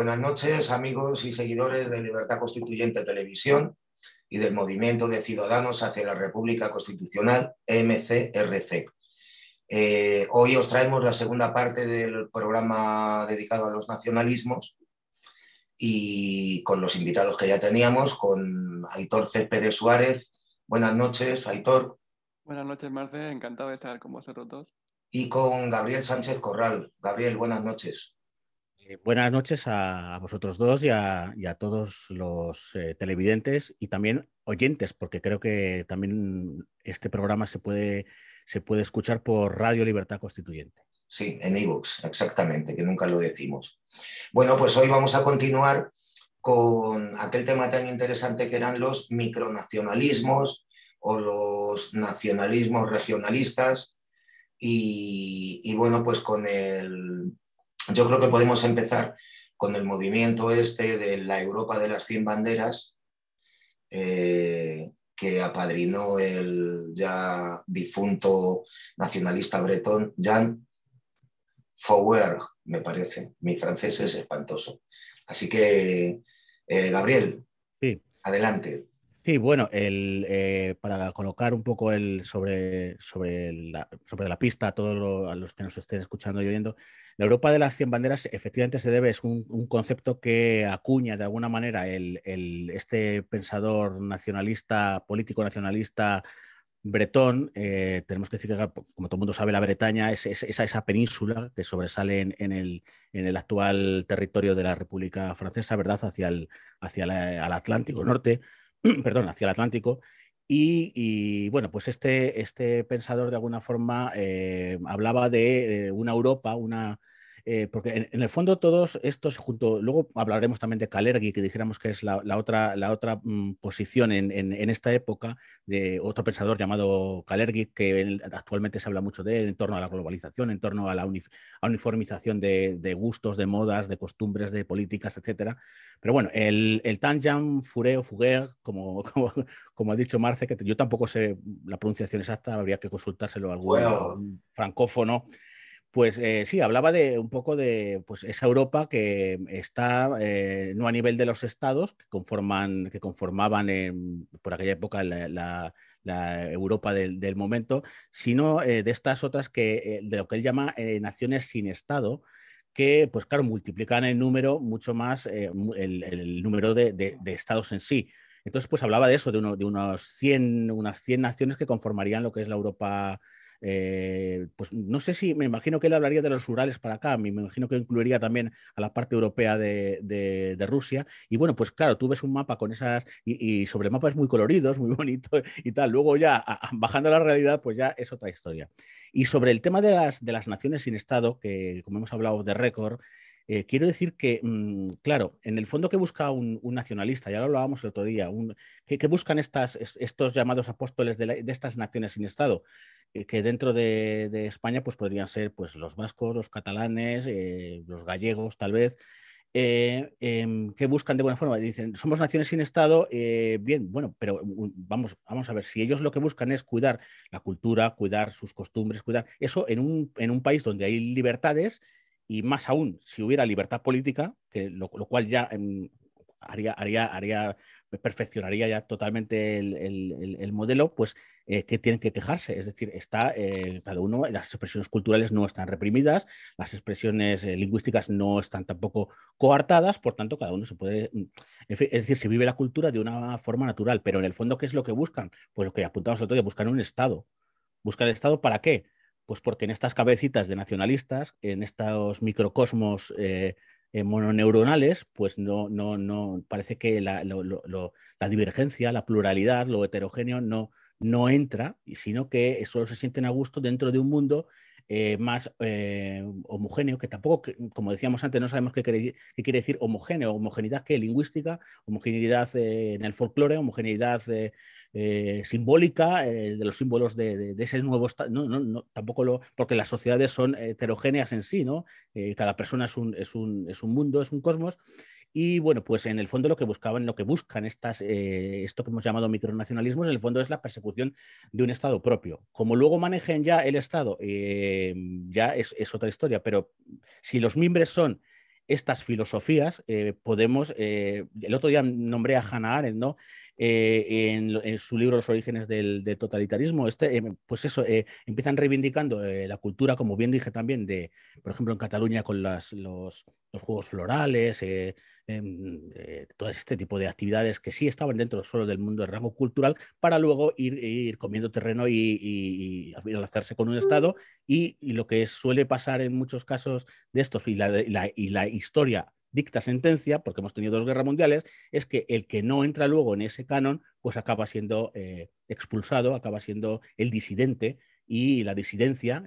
Buenas noches, amigos y seguidores de Libertad Constituyente Televisión y del Movimiento de Ciudadanos hacia la República Constitucional, MCRC. Eh, hoy os traemos la segunda parte del programa dedicado a los nacionalismos y con los invitados que ya teníamos, con Aitor Pérez Suárez. Buenas noches, Aitor. Buenas noches, Marce. Encantado de estar con vosotros Y con Gabriel Sánchez Corral. Gabriel, buenas noches. Eh, buenas noches a, vosotros dos y a, todos los eh, televidentes y también oyentes, porque creo que también este programa se puede, se puede escuchar por Radio Libertad Constituyente. Sí, en ebooks, exactamente, que nunca lo decimos. Bueno, pues hoy vamos a continuar con aquel tema tan interesante que eran los micronacionalismos o los nacionalismos regionalistas. y bueno, pues con el yo creo que podemos empezar con el movimiento este de la Europa de las 100 banderas, eh, que apadrinó el ya difunto nacionalista bretón Jan Fauer, me parece. Mi francés es espantoso. Así que, eh, Gabriel, adelante. Sí, bueno, eh, para colocar un poco el, sobre, la, sobre la pista a todos los que nos estén escuchando y oyendo, la Europa de las 100 banderas efectivamente se debe, es un, concepto que acuña de alguna manera el, este pensador nacionalista, político nacionalista bretón. Eh, tenemos que decir que, como todo el mundo sabe, la Bretaña es, esa península que sobresale en, el, en, el, actual territorio de la República Francesa, ¿verdad? Hacia el, hacia la, Atlántico Norte perdón, hacia el Atlántico. Y, bueno, pues este, este pensador de alguna forma eh, hablaba de eh, una Europa, una, eh, porque en, el fondo todos estos, junto, luego hablaremos también de Kalergi, que dijéramos que es la, otra, la otra mm, posición en, en, esta época, de otro pensador llamado Kalergi, que actualmente se habla mucho de él en torno a la globalización, en torno a la uniformización de, gustos, de modas, de costumbres, de políticas, etc. Pero bueno, el, el Tanjan, Fureo, Fuguer, como, como, ha dicho Marce, que yo tampoco sé la pronunciación exacta, habría que consultárselo a algún francófono. Pues eh, sí, hablaba de un poco de pues, esa Europa que está eh, no a nivel de los estados que conforman, que conformaban por aquella época la, Europa del, momento, sino eh, de estas otras que de lo que él llama naciones sin estado, que, pues claro, multiplican el número mucho más el, número de, estados en sí. Entonces, pues hablaba de eso, de, unos 100, unas 100 naciones que conformarían lo que es la Europa eh, pues no sé si, me imagino que él hablaría de los Urales para acá, me imagino que incluiría también a la parte europea de, Rusia. Y bueno, pues claro, tú ves un mapa con esas, y, sobre mapas muy coloridos, muy bonito y tal. Luego ya, bajando a la realidad, pues ya es otra historia. Y sobre el tema de las, de las naciones sin Estado, que como hemos hablado de récord, eh, quiero decir que, mm, claro, en el fondo que busca un, nacionalista, ya lo hablábamos el otro día, un, que, buscan estos llamados apóstoles de, estas naciones sin Estado, eh, que dentro de, España pues, podrían ser pues, los vascos, los catalanes, eh, los gallegos tal vez. Em, que buscan de buena forma. Dicen, somos naciones sin Estado, bien, bueno, pero vamos, a ver, si ellos lo que buscan es cuidar la cultura, cuidar sus costumbres, cuidar eso en un país donde hay libertades y más aún si hubiera libertad política, que lo, cual ya em, haría, perfeccionaría ya totalmente el, modelo, pues eh, que tienen que quejarse. Es decir, está eh, cada uno, las expresiones culturales no están reprimidas, las expresiones eh, lingüísticas no están tampoco coartadas, por tanto, cada uno se puede. Es decir, se vive la cultura de una forma natural, pero en el fondo, ¿qué es lo que buscan? Pues lo que apuntamos el otro día, un Estado. buscar el Estado para qué? Pues porque en estas cabecitas de nacionalistas, en estos microcosmos eh, eh, mononeuronales, pues no, no, no parece que la, divergencia, la pluralidad, lo heterogéneo no, no entra, sino que solo se sienten a gusto dentro de un mundo eh, más homogéneo, que tampoco, como decíamos antes, no sabemos qué quiere, decir homogéneo, homogeneidad que lingüística, homogeneidad en el folclore, homogeneidad eh, simbólica, eh, de los símbolos de, ese nuevo Estado, no, no, tampoco lo, porque las sociedades son heterogéneas en sí, ¿no? Eh, cada persona es un, es, un, es un mundo, es un cosmos. Y bueno, pues en el fondo lo que buscaban, lo que buscan estas, esto que hemos llamado micronacionalismos, en el fondo es la persecución de un Estado propio. Como luego manejen ya el Estado, ya es, otra historia, pero si los mimbres son estas filosofías, podemos, el otro día nombré a Hannah Arendt, ¿no? Eh, en, su libro Los orígenes del, totalitarismo, este, em, pues eso, eh, empiezan reivindicando eh, la cultura, como bien dije también, de, por ejemplo, en Cataluña con los, juegos florales, em, todo este tipo de actividades que sí estaban dentro solo del mundo del ramo cultural, para luego ir, comiendo terreno y, y, con un mm. Estado. Y, lo que suele pasar en muchos casos de estos y la, la historia dicta sentencia, porque hemos tenido dos guerras mundiales, es que el que no entra luego en ese canon, pues acaba siendo eh, expulsado, acaba siendo el disidente y la disidencia,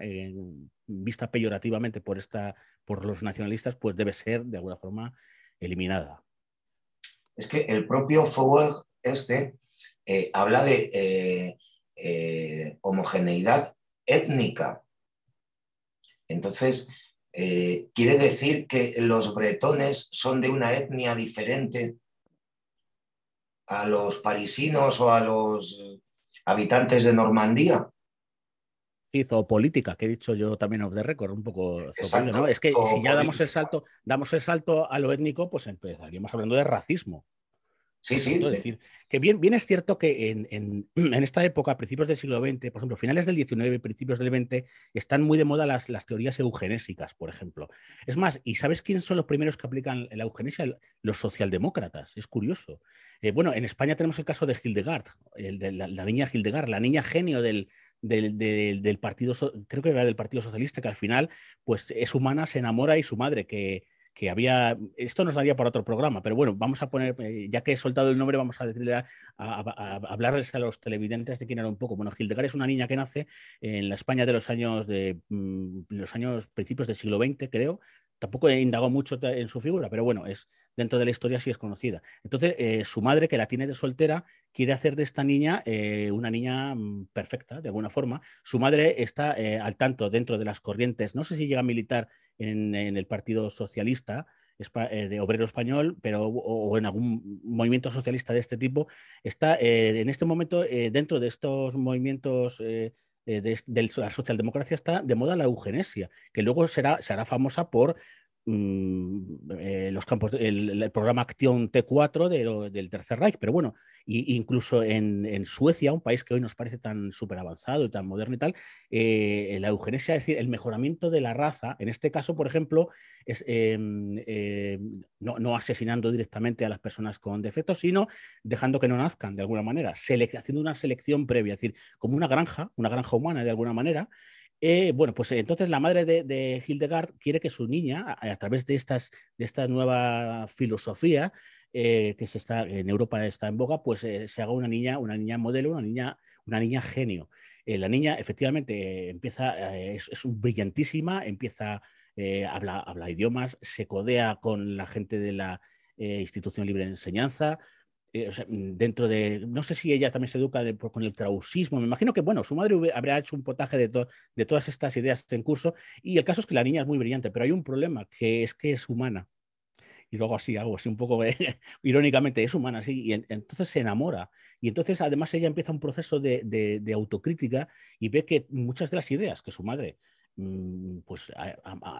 vista peyorativamente por, esta, por los nacionalistas, pues debe ser de alguna forma eliminada. Es que el propio Fouad este eh, habla de eh, homogeneidad étnica. Entonces, eh, ¿Quiere decir que los bretones son de una etnia diferente a los parisinos o a los habitantes de Normandía? Hizo política, que he dicho yo también off the record, un poco ¿no? Es que si ya damos el salto, damos el salto a lo étnico, pues empezaríamos hablando de racismo. Sí, sí. que bien, bien es cierto que en, esta época, a principios del siglo XX, por ejemplo, finales del XIX, principios del XX, están muy de moda las, las teorías eugenésicas, por ejemplo. Es más, ¿y sabes quiénes son los primeros que aplican la eugenesia? Los socialdemócratas, es curioso. Eh, bueno, en España tenemos el caso de Hildegard, la, niña Hildegard, la niña genio del, del, del, del, partido, creo que era del Partido Socialista, que al final pues, es humana, se enamora y su madre, que, que había, esto nos daría para otro programa, pero bueno, vamos a poner, eh, ya que he soltado el nombre, vamos a, decirle a, hablarles a los televidentes de quién era un poco. Bueno, Gildegar es una niña que nace en la España de los años de mm, los años principios del siglo XX, creo, Tampoco he indagado mucho en su figura, pero bueno, es dentro de la historia sí es conocida. Entonces, eh, su madre, que la tiene de soltera, quiere hacer de esta niña eh, una niña mm, perfecta, de alguna forma. Su madre está eh, al tanto dentro de las corrientes, no sé si llega a militar en, el Partido Socialista, de obrero español, pero o, en algún movimiento socialista de este tipo, está en este momento dentro de estos movimientos eh, de, la socialdemocracia está de moda la eugenesia, que luego será, será famosa por Mm, eh, los campos, el, programa Acción T4 del Tercer Reich, pero bueno, incluso en, Suecia, un país que hoy nos parece tan súper avanzado y tan moderno y tal, eh, la eugenesia, es decir, el mejoramiento de la raza, en este caso, por ejemplo, es, em, em, no, no, asesinando directamente a las personas con defectos, sino dejando que no nazcan de alguna manera, haciendo una selección previa, es decir, como una granja, una granja humana de alguna manera, eh, bueno, pues entonces la madre de, Hildegard quiere que su niña, a, través de, esta nueva filosofía eh, que se está, en Europa está en boga, pues eh, se haga una niña, una niña modelo, una niña, una niña genio. la niña efectivamente empieza, es, brillantísima, empieza, habla, habla idiomas, se codea con la gente de la Institución Libre de Enseñanza, eh, mm, dentro de, no sé si ella también se educa con el trausismo, me imagino que, bueno, su madre habrá hecho un potaje de, todas estas ideas en curso y el caso es que la niña es muy brillante, pero hay un problema, que es que es humana. Y luego así, algo así un poco irónicamente, es humana, así y entonces se enamora. Y entonces además ella empieza un proceso de, de autocrítica y ve que muchas de las ideas que su madre Mm, pues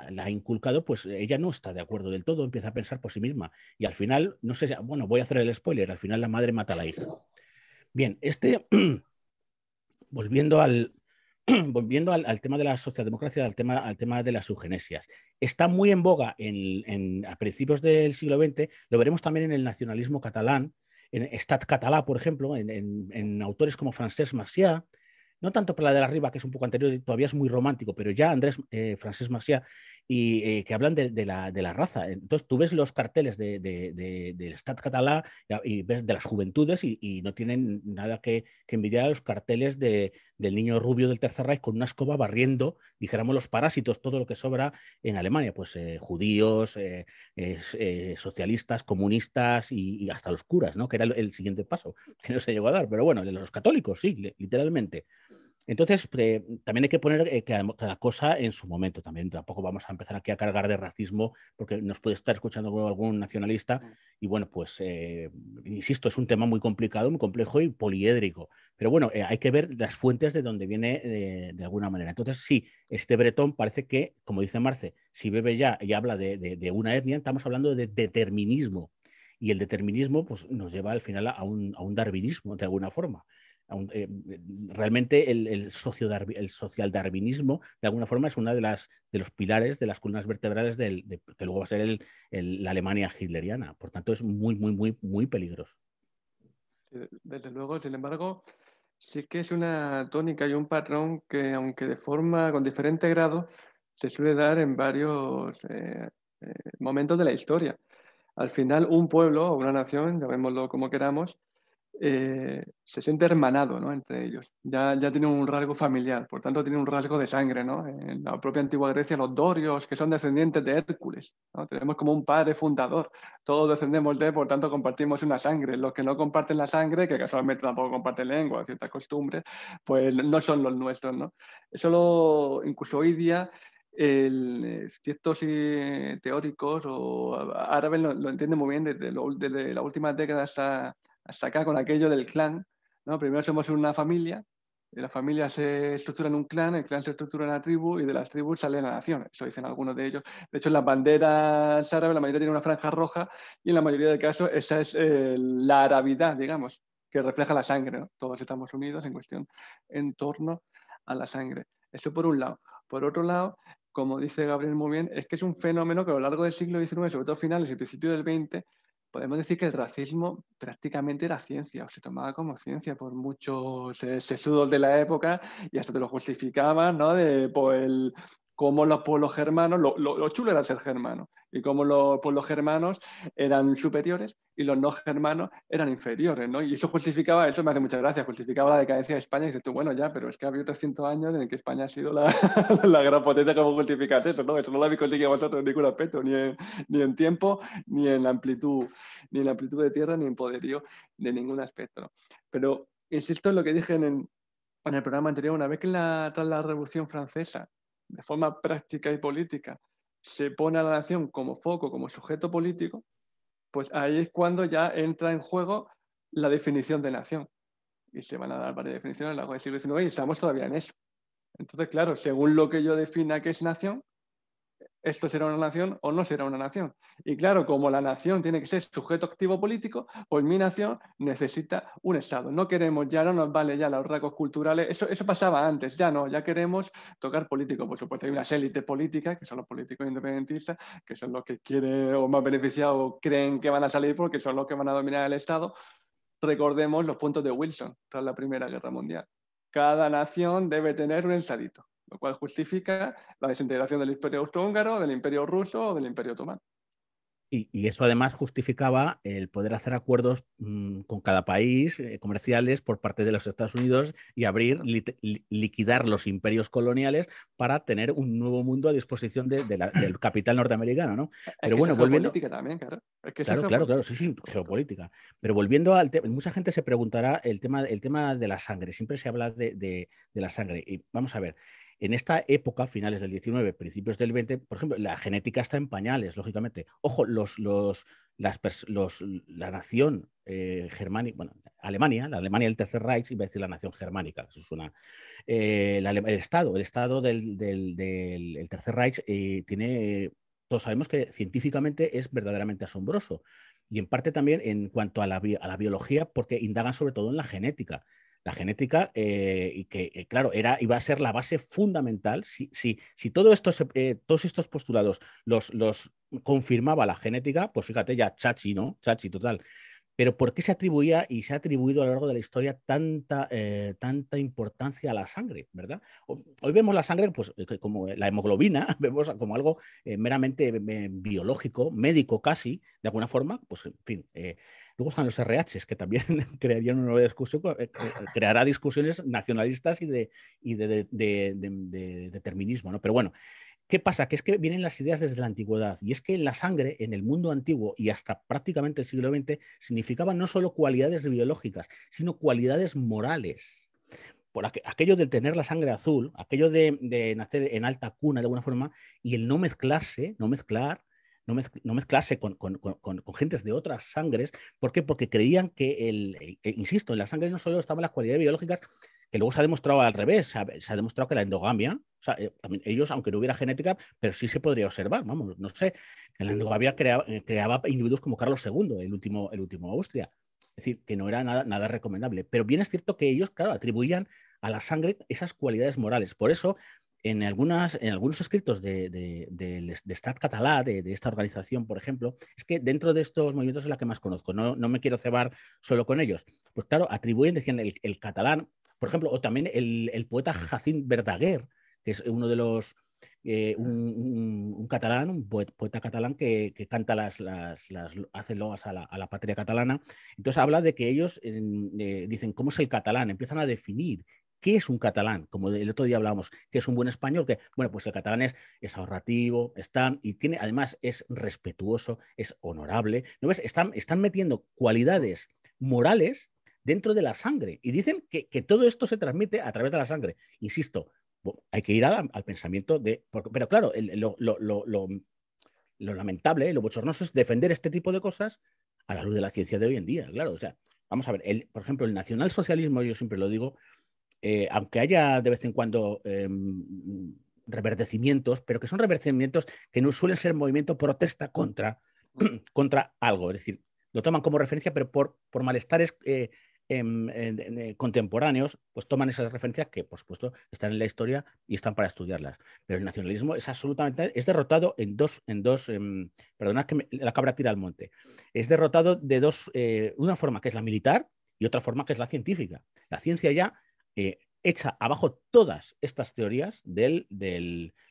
la ha inculcado, pues ella no está de acuerdo del todo, empieza a pensar por sí misma. Y al final, no sé, bueno, voy a hacer el spoiler, al final la madre mata a la hija. Bien, este, volviendo al, volviendo al, tema de la socialdemocracia, al tema, al tema de las eugenesias, está muy en boga en, a principios del siglo XX, lo veremos también en el nacionalismo catalán, en Estat Catalá, por ejemplo, en, autores como Francesc Macià, no tanto por la de arriba, que es un poco anterior, y todavía es muy romántico, pero ya Andrés, eh, Francés y eh, que hablan de, la, raza. Entonces tú ves los carteles de, del Estado catalá y ves de las juventudes y, no tienen nada que, envidiar a los carteles del niño rubio del Tercer Reich con una escoba barriendo, dijéramos, los parásitos, todo lo que sobra en Alemania, pues eh, judíos, eh, socialistas, comunistas y, hasta los curas, ¿no? que era el, el, siguiente paso, que no se llegó a dar, pero bueno, los católicos, sí, literalmente. Entonces, también hay que poner eh, cada, cosa en su momento también. Tampoco vamos a empezar aquí a cargar de racismo porque nos puede estar escuchando algún, nacionalista. Y bueno, pues, eh, insisto, es un tema muy complicado, muy complejo y poliédrico. Pero bueno, eh, hay que ver las fuentes de donde viene de alguna manera. Entonces, sí, este bretón parece que, como dice Marce, si bebe ya y habla de, una etnia, estamos hablando de determinismo. Y el determinismo pues, nos lleva al final a un, a un darwinismo, de alguna forma. Eh, mm, realmente el, el, socio, el social darwinismo de alguna forma es una de las de los pilares de las columnas vertebrales del, que luego va a ser el, la Alemania hitleriana por tanto es muy muy muy muy peligroso desde luego sin embargo sí que es una tónica y un patrón que aunque de forma con diferente grado se suele dar en varios eh, eh, momentos de la historia al final un pueblo o una nación llamémoslo como queramos eh, se siente hermanado entre ellos. Ya, ya tiene un rasgo familiar, por tanto tiene un rasgo de sangre. ¿no? En la propia antigua Grecia, los dorios, que son descendientes de Hércules, ¿no? tenemos como un padre fundador. Todos descendemos de, por tanto compartimos una sangre. Los que no comparten la sangre, que casualmente tampoco comparten lengua, ciertas costumbres, pues no son los nuestros. ¿no? Eso incluso hoy día el, ciertos teóricos o árabes lo, entienden muy bien desde, desde la última década hasta hasta acá con aquello del clan. ¿no? Primero somos una familia, la familia se estructura en un clan, el clan se estructura en la tribu y de las tribus sale la nación. Eso dicen algunos de ellos. De hecho, en las banderas árabes la mayoría tiene una franja roja y en la mayoría de casos esa es eh, la arabidad, digamos, que refleja la sangre. Todos estamos unidos en cuestión en torno a la sangre. Eso por un lado. Por otro lado, como dice Gabriel muy bien, es que es un fenómeno que a lo largo del siglo XIX, sobre todo finales y principios del XX, podemos decir que el racismo prácticamente era ciencia, o se tomaba como ciencia por muchos sesudos de la época y hasta te lo justificaban, ¿no? De, por el, como los pueblos germanos, lo, chulo era ser germano, y como los pueblos germanos eran superiores y los no germanos eran inferiores, ¿no? Y eso justificaba, eso me hace mucha gracia, justificaba la decadencia de España, y dices tú, bueno, ya, pero es que ha habido 300 años en que España ha sido la, gran potencia, ¿cómo justificas eso, no? Eso no lo habéis conseguido vosotros en ningún aspecto, ni en, tiempo, ni en amplitud, ni en amplitud de tierra, ni en poderío de ningún aspecto, Pero insisto en lo que dije en el, en el programa anterior, una vez que tras la Revolución Francesa de forma práctica y política se pone a la nación como foco, como sujeto político, pues ahí es cuando ya entra en juego la definición de nación. Y se van a dar varias definiciones en lo largo del siglo XIX y estamos todavía en eso. Entonces, claro, según lo que yo defina que es nación, esto será una nación o no será una nación. Y claro, como la nación tiene que ser sujeto activo político, pues mi nación necesita un Estado. No queremos, ya no nos vale ya los rasgos culturales, eso, eso pasaba antes, ya no, ya queremos tocar político. Por supuesto, hay unas élites políticas, que son los políticos independentistas, que son los que quieren o más beneficiados creen que van a salir porque son los que van a dominar el Estado. Recordemos los puntos de Wilson tras la Primera Guerra Mundial. Cada nación debe tener un estadito lo cual justifica la desintegración del Imperio Austrohúngaro, del Imperio Ruso o del Imperio Otomano. Y, eso además justificaba el poder hacer acuerdos mm, con cada país eh, comerciales por parte de los Estados Unidos y abrir, liquidar los imperios coloniales para tener un nuevo mundo a disposición del capital norteamericano, ¿no? Pero bueno, volviendo. Geopolítica también, claro. claro, claro, claro, sí, sí, geopolítica. Pero volviendo al tema, mucha gente se preguntará el tema, el tema de la sangre. Siempre se habla de, de la sangre. Y vamos a ver en esta época, finales del 19, principios del 20, por ejemplo, la genética está en pañales, lógicamente. Ojo, los, la nación eh, germánica, bueno, Alemania, la Alemania del Tercer Reich, iba a decir la nación germánica, eso una eh, el, Estado, el Estado del, Tercer Reich eh, tiene, todos sabemos que científicamente es verdaderamente asombroso y en parte también en cuanto a la, a la biología, porque indagan sobre todo en la genética la genética, eh, y que, eh, claro, era, iba a ser la base fundamental. Si, si, si todo eh, todos estos postulados los, los confirmaba la genética, pues fíjate ya, chachi, ¿no? Chachi, total. Pero ¿por qué se atribuía y se ha atribuido a lo largo de la historia tanta, eh, tanta importancia a la sangre, verdad? Hoy vemos la sangre pues, eh, como eh, la hemoglobina, vemos como algo meramente biológico, médico casi, de alguna forma, pues en fin. luego están los RHs, que también crearían una nueva discusión, creará discusiones nacionalistas y de, y de, de, de determinismo, ¿no? Pero bueno, ¿Qué pasa? Que es que vienen las ideas desde la antigüedad y es que la sangre en el mundo antiguo y hasta prácticamente el siglo XX significaba no solo cualidades biológicas, sino cualidades morales. Por aquello de tener la sangre azul, aquello de, nacer en alta cuna de alguna forma y el no mezclarse, no mezclar, no, mezclarse con, gentes de otras sangres. ¿Por qué? Porque creían que, el, eh, insisto, en la sangre no solo estaban las cualidades biológicas, que luego se ha demostrado al revés, se ha, demostrado que la endogamia, eh, ellos, aunque no hubiera genética, pero sí se podría observar, vamos, no sé, que la endogamia eh, creaba individuos como Carlos II, el último, el último Austria. Es decir, que no era nada, nada recomendable. Pero bien es cierto que ellos, claro, atribuían a la sangre esas cualidades morales. Por eso, en, algunas, en algunos escritos de, de, de Stat Catalá, de, esta organización, por ejemplo, es que dentro de estos movimientos es la que más conozco, no, me quiero cebar solo con ellos. Pues claro, atribuyen, decían, el catalán por ejemplo, o también el, poeta Jacín Verdaguer, que es uno de los eh, un, catalán, un poeta catalán que, canta las, las, hace loas a la, patria catalana. Entonces habla de que ellos eh, dicen cómo es el catalán, empiezan a definir qué es un catalán, como el otro día hablábamos, qué es un buen español, que bueno, pues el catalán es, es ahorrativo, está y tiene, además es respetuoso, es honorable. ¿No ves? Están, están metiendo cualidades morales dentro de la sangre. Y dicen que, todo esto se transmite a través de la sangre. Insisto, hay que ir al, pensamiento de... Pero claro, lo, lamentable, lo bochornoso es defender este tipo de cosas a la luz de la ciencia de hoy en día. Claro, o sea, vamos a ver, el, por ejemplo, el nacionalsocialismo, yo siempre lo digo, eh, aunque haya de vez en cuando eh, reverdecimientos, pero que son reverdecimientos que no suelen ser movimiento protesta contra, contra algo. Es decir, lo toman como referencia, pero por, por malestares eh, eh, contemporáneos, pues toman esas referencias que, por supuesto, están en la historia y están para estudiarlas. Pero el nacionalismo es absolutamente, es derrotado en dos, en dos, em, perdonad que la cabra tira al monte, es derrotado de dos, eh, una forma que es la militar y otra forma que es la científica. La ciencia ya eh, echa abajo todas estas teorías del,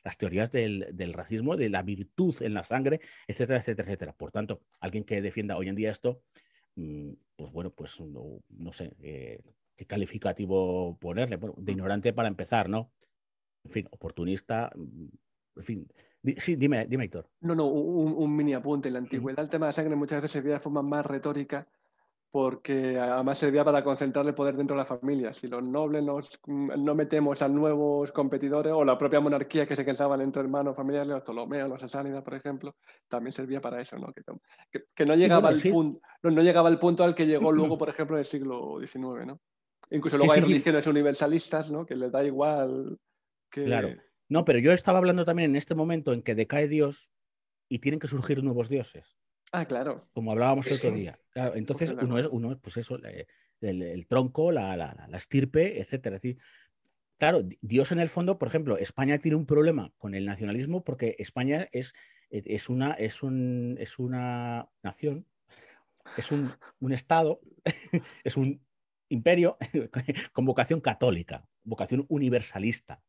las teorías del, del, racismo, de la virtud en la sangre, etcétera, etcétera, etcétera. Por tanto, alguien que defienda hoy en día esto, mm, pues bueno, pues no, sé eh, qué calificativo ponerle. de ignorante para empezar, ¿no? En fin, oportunista, mm, en fin. Sí, dime, dime, Héctor. No, no, un, mini apunte. En la antigüedad el tema de la sangre muchas veces se veía de forma más retórica porque además servía para concentrar el poder dentro de la familia. Si los nobles no metemos a nuevos competidores o la propia monarquía que se quedaban entre hermanos familiares, los Ptolomeos, los Sasánidas, por ejemplo, también servía para eso, ¿no? Que, no, llegaba al punto, no, llegaba al punto al que llegó luego, por ejemplo, en el siglo XIX, ¿no? Incluso luego hay religiones universalistas, ¿no? Que les da igual que... Claro. No, pero yo estaba hablando también en este momento en que decae Dios y tienen que surgir nuevos dioses. Ah, claro. Como hablábamos el otro día. entonces uno es, uno pues eso, el, tronco, la, la, estirpe, etcétera. Es decir, claro, Dios en el fondo, por ejemplo, España tiene un problema con el nacionalismo porque España es, e, es, una, es, es una nación, es un, un Estado, es un imperio con vocación católica, vocación universalista.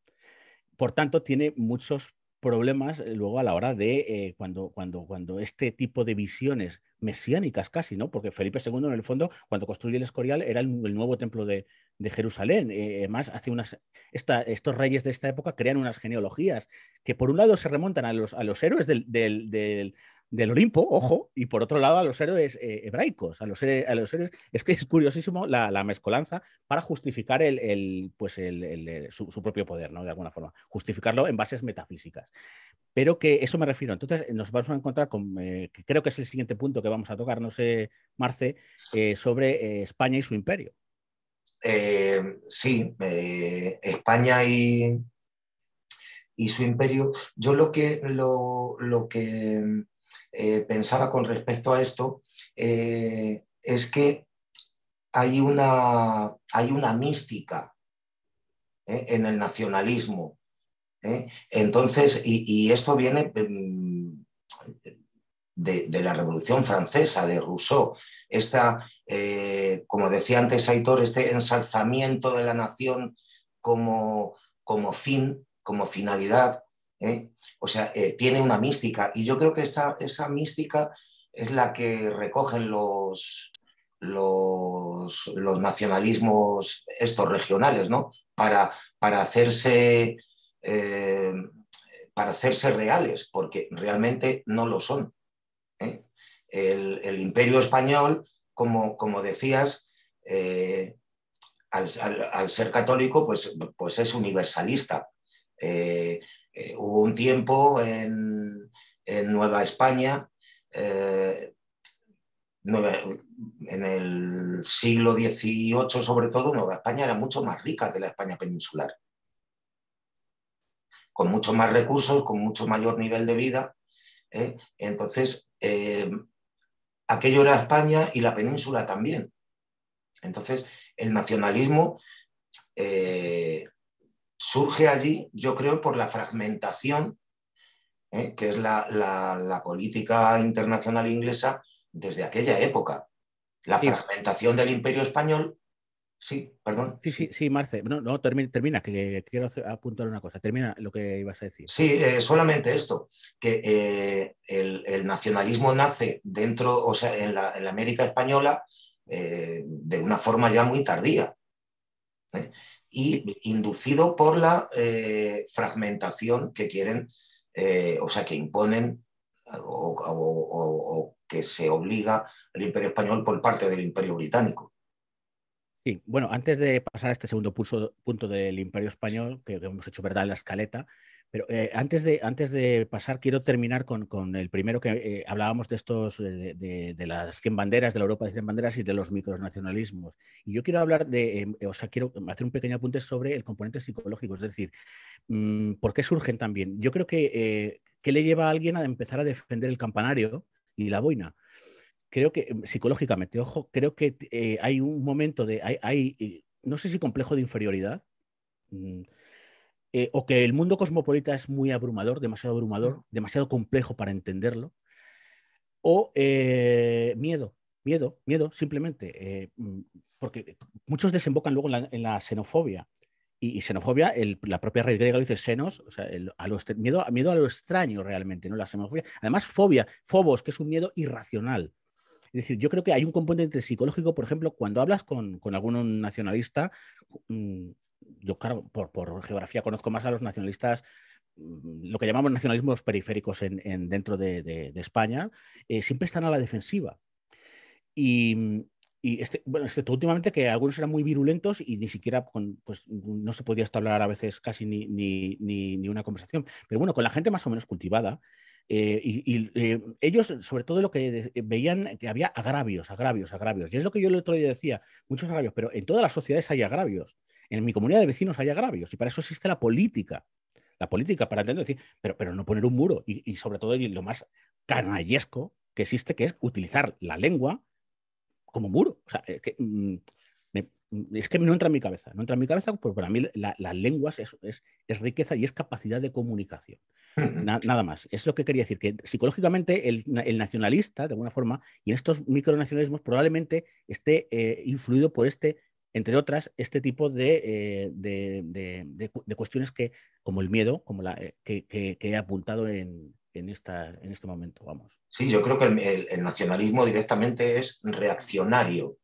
Por tanto, tiene muchos problemas eh, luego a la hora de eh, cuando, cuando, cuando este tipo de visiones mesiánicas casi, ¿no? Porque Felipe II en el fondo, cuando construye el Escorial, era el, nuevo templo de, Jerusalén. más eh, además, hace unas, esta, estos reyes de esta época crean unas genealogías que por un lado se remontan a los, a los héroes del, del, del Olimpo, ojo, y por otro lado a los héroes eh, hebraicos, a los, a los héroes, es que es curiosísimo la, mezcolanza para justificar el, pues eh, su, propio poder, ¿no? De alguna forma, justificarlo en bases metafísicas. Pero que eso me refiero. Entonces eh, nos vamos a encontrar con, creo que es el siguiente punto que vamos a tocar, no sé, Marce, sobre España y su imperio. sí, España y, y su imperio. Yo lo que, lo que eh, pensaba con respecto a esto eh, es que hay una, hay una mística eh, en el nacionalismo. Entonces, y, esto viene mm, de, la Revolución Francesa, de Rousseau. Esta, como decía antes Aitor, este ensalzamiento de la nación como, como fin, como finalidad, ¿eh? O sea, eh, tiene una mística y yo creo que esa, esa mística es la que recogen los, los, nacionalismos estos regionales, ¿no? Para, para hacerse... Eh, para hacerse reales, porque realmente no lo son. El, imperio español, como, como decías, al, ser católico, pues, pues es universalista. Eh, hubo un tiempo en, Nueva España, eh, en el siglo XVIII sobre todo, Nueva España era mucho más rica que la España peninsular, con muchos más recursos, con mucho mayor nivel de vida. ¿eh? Entonces, aquello era España y la península también. Entonces, el nacionalismo surge allí, yo creo, por la fragmentación, ¿eh? que es la, política internacional inglesa desde aquella época. La fragmentación del imperio español. Sí, perdón. Sí, sí, sí, Marce. No, termina, termina, que quiero apuntar una cosa. Termina lo que ibas a decir. Sí, eh, solamente esto, que eh, el, nacionalismo nace dentro, o sea, en la, en la América española de una forma ya muy tardía y inducido por la eh, fragmentación que quieren, eh, o sea, que imponen o, que se obliga al imperio español por parte del imperio británico. Sí, bueno, antes de pasar a este segundo pulso, punto del imperio español, que, que hemos hecho verdad en la escaleta, pero eh, antes, de, antes de pasar, quiero terminar con, el primero que eh, hablábamos de estos, eh, de, las 100 banderas, de la Europa de 100 banderas y de los micronacionalismos. Y yo quiero hablar de, em, o sea, quiero hacer un pequeño apunte sobre el componente psicológico, es decir, mm, ¿por qué surgen también? Yo creo que, ¿qué le lleva a alguien a empezar a defender el campanario y la boina? Creo que, em, psicológicamente, ojo, creo que hay un momento de, hay, no sé si complejo de inferioridad, mm, eh, o que el mundo cosmopolita es muy abrumador, demasiado abrumador, demasiado complejo para entenderlo, o eh, miedo, miedo, miedo simplemente, eh, mm, porque muchos desembocan luego en la, xenofobia. Y, xenofobia, la propia raíz griega lo dice senos, o sea, miedo, a lo extraño realmente, ¿no? La xenofobia. Además, fobia, fobos, que es un miedo irracional. Es decir, yo creo que hay un componente psicológico, por ejemplo, cuando hablas con, con algún nacionalista, mm, yo claro, por, por, geografía conozco más a los nacionalistas, mm, lo que llamamos nacionalismos periféricos en, en dentro de, de, España, eh, siempre están a la defensiva. Y, este, bueno, excepto últimamente que algunos eran muy virulentos y ni siquiera pues, no se podía hablar a veces casi ni, ni, ni, ni, una conversación. Pero bueno, con la gente más o menos cultivada. Eh, y, eh, ellos, sobre todo, lo que veían que había agravios, agravios, agravios. Y es lo que yo el otro día decía, muchos agravios, pero en todas las sociedades hay agravios en mi comunidad de vecinos hay agravios y para eso existe la política. La política para entender, decir, pero, pero no poner un muro y, sobre todo lo más canallesco que existe, que es utilizar la lengua como muro. O sea, es que mm, mm, no entra en mi cabeza, no entra en mi cabeza, porque para mí la, las lenguas es, es, riqueza y es capacidad de comunicación. nada más. Es lo que quería decir, que psicológicamente el, nacionalista, de alguna forma, y en estos micronacionalismos probablemente esté eh, influido por este entre otras, este tipo eh, de, cuestiones que, como el miedo, como la, eh, que, he apuntado en, esta, en este momento, vamos. Sí, yo creo que el, nacionalismo directamente es reaccionario.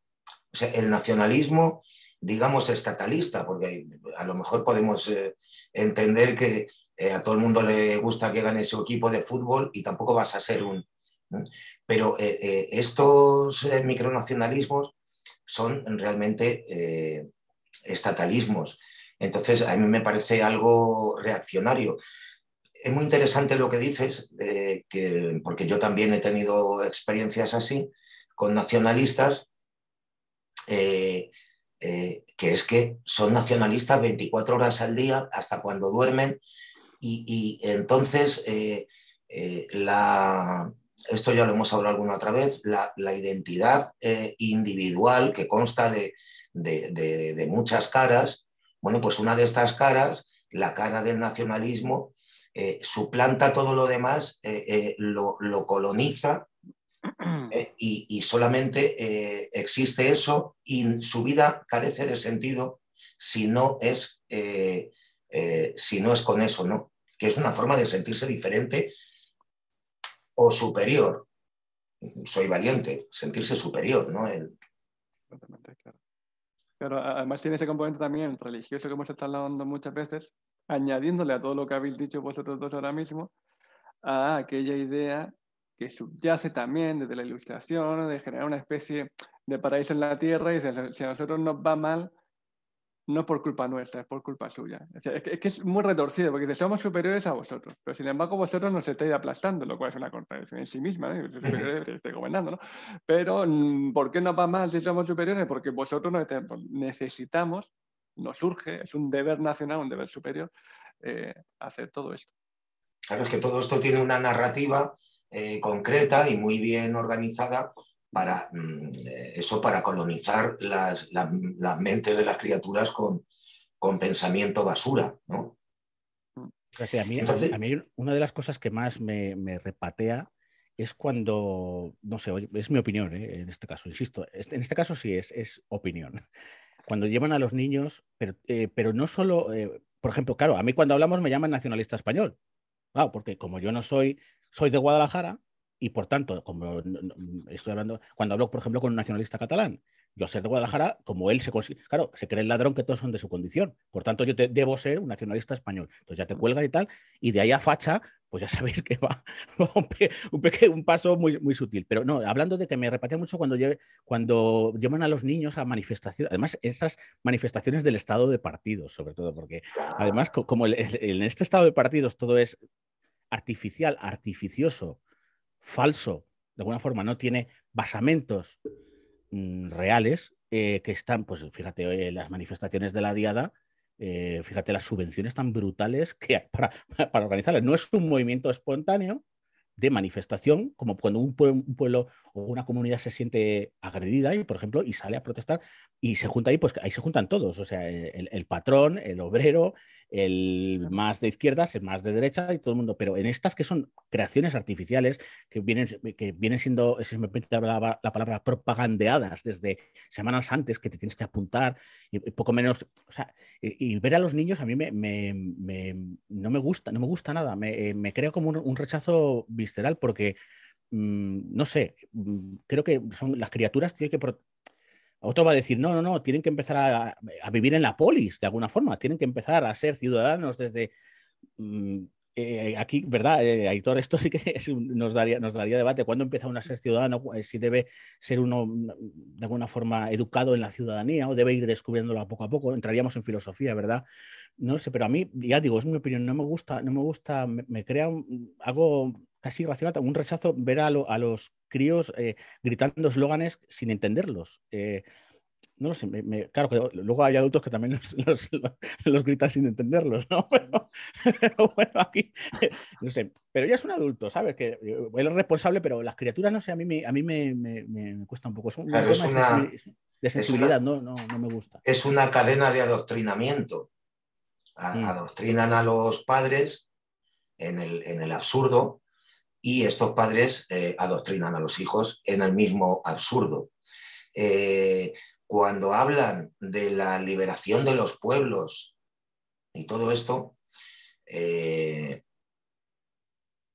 el nacionalismo, digamos, estatalista, porque a lo mejor podemos eh, entender que a todo el mundo le gusta que gane su equipo de fútbol y tampoco vas a ser un... Pero estos micronacionalismos son realmente eh, estatalismos. Entonces, a mí me parece algo reaccionario. Es muy interesante lo que dices, eh, que, porque yo también he tenido experiencias así con nacionalistas, eh, que es que son nacionalistas 24 horas al día hasta cuando duermen y entonces la, esto ya lo hemos hablado alguna otra vez, la, identidad eh, individual que consta de, muchas caras, bueno, pues una de estas caras, la cara del nacionalismo, eh, suplanta todo lo demás, eh, lo, coloniza y, solamente existe eso y su vida carece de sentido si no es, si no es con eso, ¿no? que es una forma de sentirse diferente o superior. Soy valiente, sentirse superior, ¿no? Pero además tiene ese componente también religioso que hemos estado hablando muchas veces, añadiéndole a todo lo que habéis dicho vosotros dos ahora mismo, a aquella idea que subyace también desde la ilustración, de generar una especie de paraíso en la tierra y si a nosotros nos va mal, no por culpa nuestra, es por culpa suya. es, que, es, muy retorcido, porque somos superiores a vosotros, pero sin embargo vosotros nos estáis aplastando, lo cual es una contradicción en sí misma, ¿eh? gobernando, ¿no? Pero, mm, ¿por qué nos va mal si somos superiores? Porque vosotros pues, necesitamos, nos surge, es un deber nacional, un deber superior, eh, hacer todo esto. Claro, es que todo esto tiene una narrativa eh, concreta y muy bien organizada para mm, eh, eso para colonizar las, las, mentes de las criaturas con, con pensamiento basura, ¿no? a, mí, una de las cosas que más me, repatea es cuando, no sé, es mi opinión ¿eh? en este caso, insisto, en este caso sí es, es opinión. Cuando llevan a los niños, pero, eh, no solo, por ejemplo, claro, a mí cuando hablamos me llaman nacionalista español, porque como yo no soy, soy de Guadalajara, y por tanto, como mm, estoy hablando, cuando hablo, por ejemplo, con un nacionalista catalán, yo ser de Guadalajara, como él se consigue, claro, se cree el ladrón que todos son de su condición, por tanto yo te, debo ser un nacionalista español, entonces ya te cuelga y tal, y de ahí a facha, pues ya sabéis que va, un, paso muy, muy sutil, pero no, hablando de que me repatea mucho cuando, lleve, cuando llevan a los niños a manifestaciones, además esas manifestaciones del estado de partidos, sobre todo, porque además como en este estado de partidos todo es artificial, artificioso, falso, de alguna forma no tiene basamentos mm, reales, eh, que están, pues fíjate, eh, las manifestaciones de la Diada, eh, fíjate las subvenciones tan brutales que para, para, organizarlas. No es un movimiento espontáneo de manifestación, como cuando un pueblo, o una comunidad se siente agredida y, por ejemplo, y sale a protestar y se junta ahí, pues ahí se juntan todos, o sea, el, el patrón, el obrero, el más de izquierdas, el más de derecha y todo el mundo. Pero en estas que son creaciones artificiales, que vienen, que vienen siendo, si me permite la, palabra, propagandeadas desde semanas antes que te tienes que apuntar y, poco menos. O sea, y, ver a los niños a mí me, me, no me gusta, no me gusta nada. Me, eh, me creo como un, rechazo visceral porque mm, no sé, mm, creo que son las criaturas hay que, otro va a decir, no, no, no, tienen que empezar a, vivir en la polis de alguna forma, tienen que empezar a ser ciudadanos desde... Mm, eh, aquí, ¿verdad? Hay eh, Aitor, esto que nos, daría, nos daría debate. ¿Cuándo empieza uno a ser ciudadano? Eh, si debe ser uno mm, de alguna forma educado en la ciudadanía o debe ir descubriéndolo poco a poco. Entraríamos en filosofía, ¿verdad? No sé, pero a mí, ya digo, es mi opinión, no me gusta, no me gusta, me, crea algo casi racional, un rechazo ver a, los críos eh, gritando eslóganes sin entenderlos. Eh, no lo sé, claro, luego hay adultos que también los, gritan sin entenderlos, ¿no? Pero, bueno, aquí, eh, no sé, pero ya es un adulto, ¿sabes? Que él es responsable, pero las criaturas, no sé, a mí me, a mí me, cuesta un poco. Es una, de sensibilidad, no, me gusta. Es una cadena de adoctrinamiento. Mm. Adoctrinan a los padres en el, en el absurdo y estos padres eh, adoctrinan a los hijos en el mismo absurdo. Eh, cuando hablan de la liberación de los pueblos y todo esto, eh,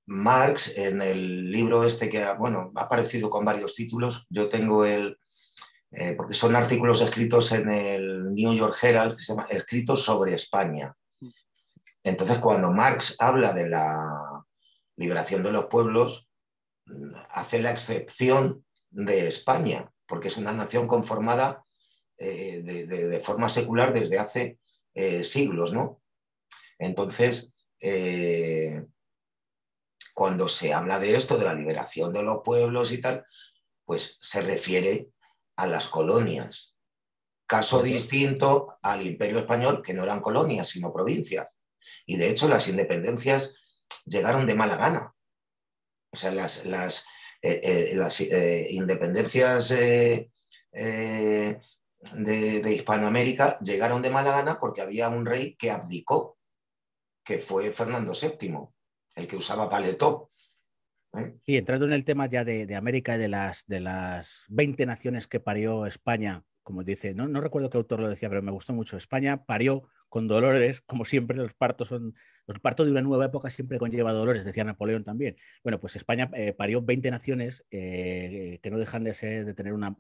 Marx en el libro este que bueno, ha aparecido con varios títulos, yo tengo el, porque son artículos escritos en el New York Herald, que se llama Escritos sobre España. Mm. Entonces, cuando Marx habla de la liberación de los pueblos hace la excepción de España, porque es una nación conformada eh, de, forma secular desde hace eh, siglos, ¿no? Entonces, eh, cuando se habla de esto, de la liberación de los pueblos y tal, pues se refiere a las colonias. Caso distinto al Imperio Español, que no eran colonias, sino provincias. Y de hecho, las independencias llegaron de mala gana. O sea, las, las, eh, eh, eh, independencias de, Hispanoamérica llegaron de mala gana porque había un rey que abdicó, que fue Fernando VII, el que usaba paletó. Y entrando en el tema ya de, América y de las, de las 20 naciones que parió España, como dice, no, no recuerdo qué autor lo decía, pero me gustó mucho. España parió con dolores, como siempre los partos son, los partos de una nueva época siempre conlleva dolores, decía Napoleón también. Bueno, pues España eh, parió 20 naciones eh, que no dejan de, ser, de tener una,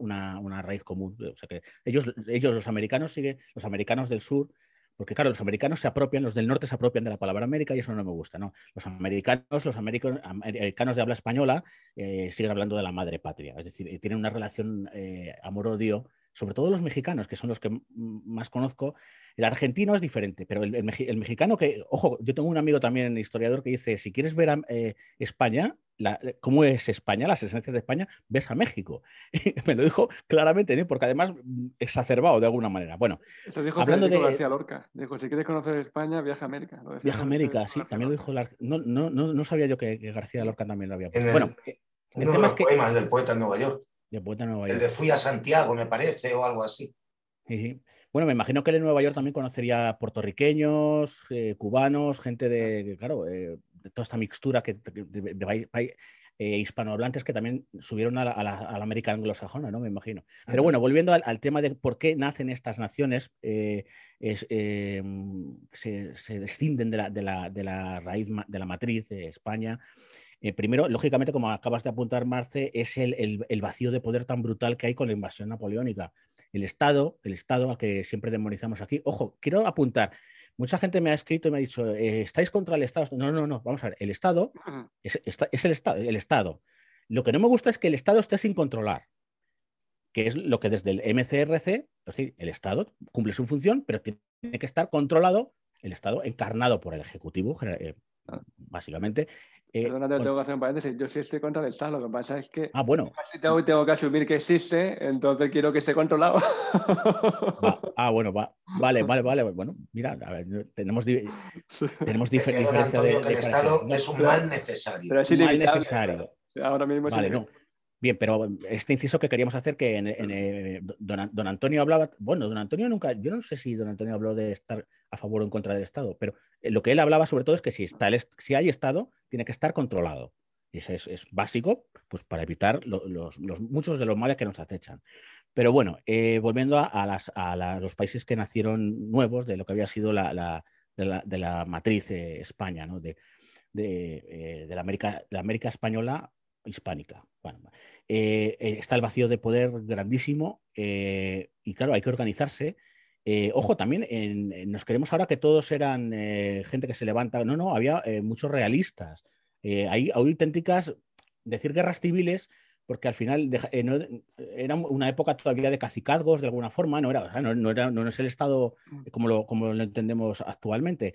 raíz común. ellos, ellos, los americanos siguen, los americanos del sur, porque claro, los americanos se apropian, los del norte se apropian de la palabra América y eso no me gusta, ¿no? Los americanos, los americanos, americanos de habla española eh, siguen hablando de la madre patria, es decir, tienen una relación amor-odio sobre todo los mexicanos, que son los que más conozco. El argentino es diferente, pero el, mexicano que, ojo, yo tengo un amigo también historiador que dice, si quieres ver eh, España, eh, cómo es España, las esencias de España, ves a México. me lo dijo claramente, porque además mm, exacerbado de alguna manera. Bueno, hablando de García Lorca, dijo, si quieres conocer España, viaja a América. viaja a América, sí, también lo dijo, no, no, no, no, sabía yo que, García Lorca también lo había Bueno, el, poemas del poeta en Nueva York. De El de Fui a Santiago, me parece, o algo así. Bueno, me imagino que en Nueva York también conocería puertorriqueños, eh, cubanos, gente de, claro, eh, toda esta mixtura que, de, eh, hispanohablantes que también subieron a la, América anglosajona, ¿no? Me imagino. Pero bueno, volviendo al, tema de por qué nacen estas naciones, se, descinden de la, raíz, de la matriz de España, eh, primero, lógicamente, como acabas de apuntar, Marce, es el, vacío de poder tan brutal que hay con la invasión napoleónica. El Estado, el Estado al que siempre demonizamos aquí. Ojo, quiero apuntar. Mucha gente me ha escrito y me ha dicho, eh, ¿estáis contra el Estado? No, no, no, vamos a ver, el Estado es, el, Estado, el Estado. Lo que no me gusta es que el Estado esté sin controlar que es lo que desde el MCRC, es decir, el Estado cumple su función, pero tiene que estar controlado, el Estado encarnado por el Ejecutivo, eh, básicamente, eh, tengo que hacer un paréntesis. Yo sí estoy contra el Estado, lo que pasa es que. Ah, bueno. si tengo, que asumir que existe, entonces quiero que esté controlado. Ah, bueno, va. vale, vale, vale. Bueno, mira, a ver, tenemos, di tenemos diferencias. El Estado es un mal necesario. Pero es inevitable. Necesario. Ahora mismo es vale, No. Bien, pero este inciso que queríamos hacer que en, eh, don, Antonio hablaba, bueno, don Antonio nunca, yo no sé si don Antonio habló de estar a favor o en contra del Estado, pero eh, lo que él hablaba sobre todo es que si, está el, si hay Estado, tiene que estar controlado. Y eso es, básico pues, para evitar los, muchos de los males que nos acechan. Pero bueno, eh, volviendo a, las, a los países que nacieron nuevos de lo que había sido la, de, la matriz España, ¿no? de, de, América, de la América española hispánica. Bueno, eh, eh, está el vacío de poder grandísimo eh, y claro, hay que organizarse. ojo, también nos queremos ahora que todos eran gente que se levanta. No, no, había muchos realistas. hay auténticas, decir guerras civiles, porque al final era una época todavía de cacicazgos de alguna forma, no era, no, es el Estado mm. como lo, como lo entendemos actualmente.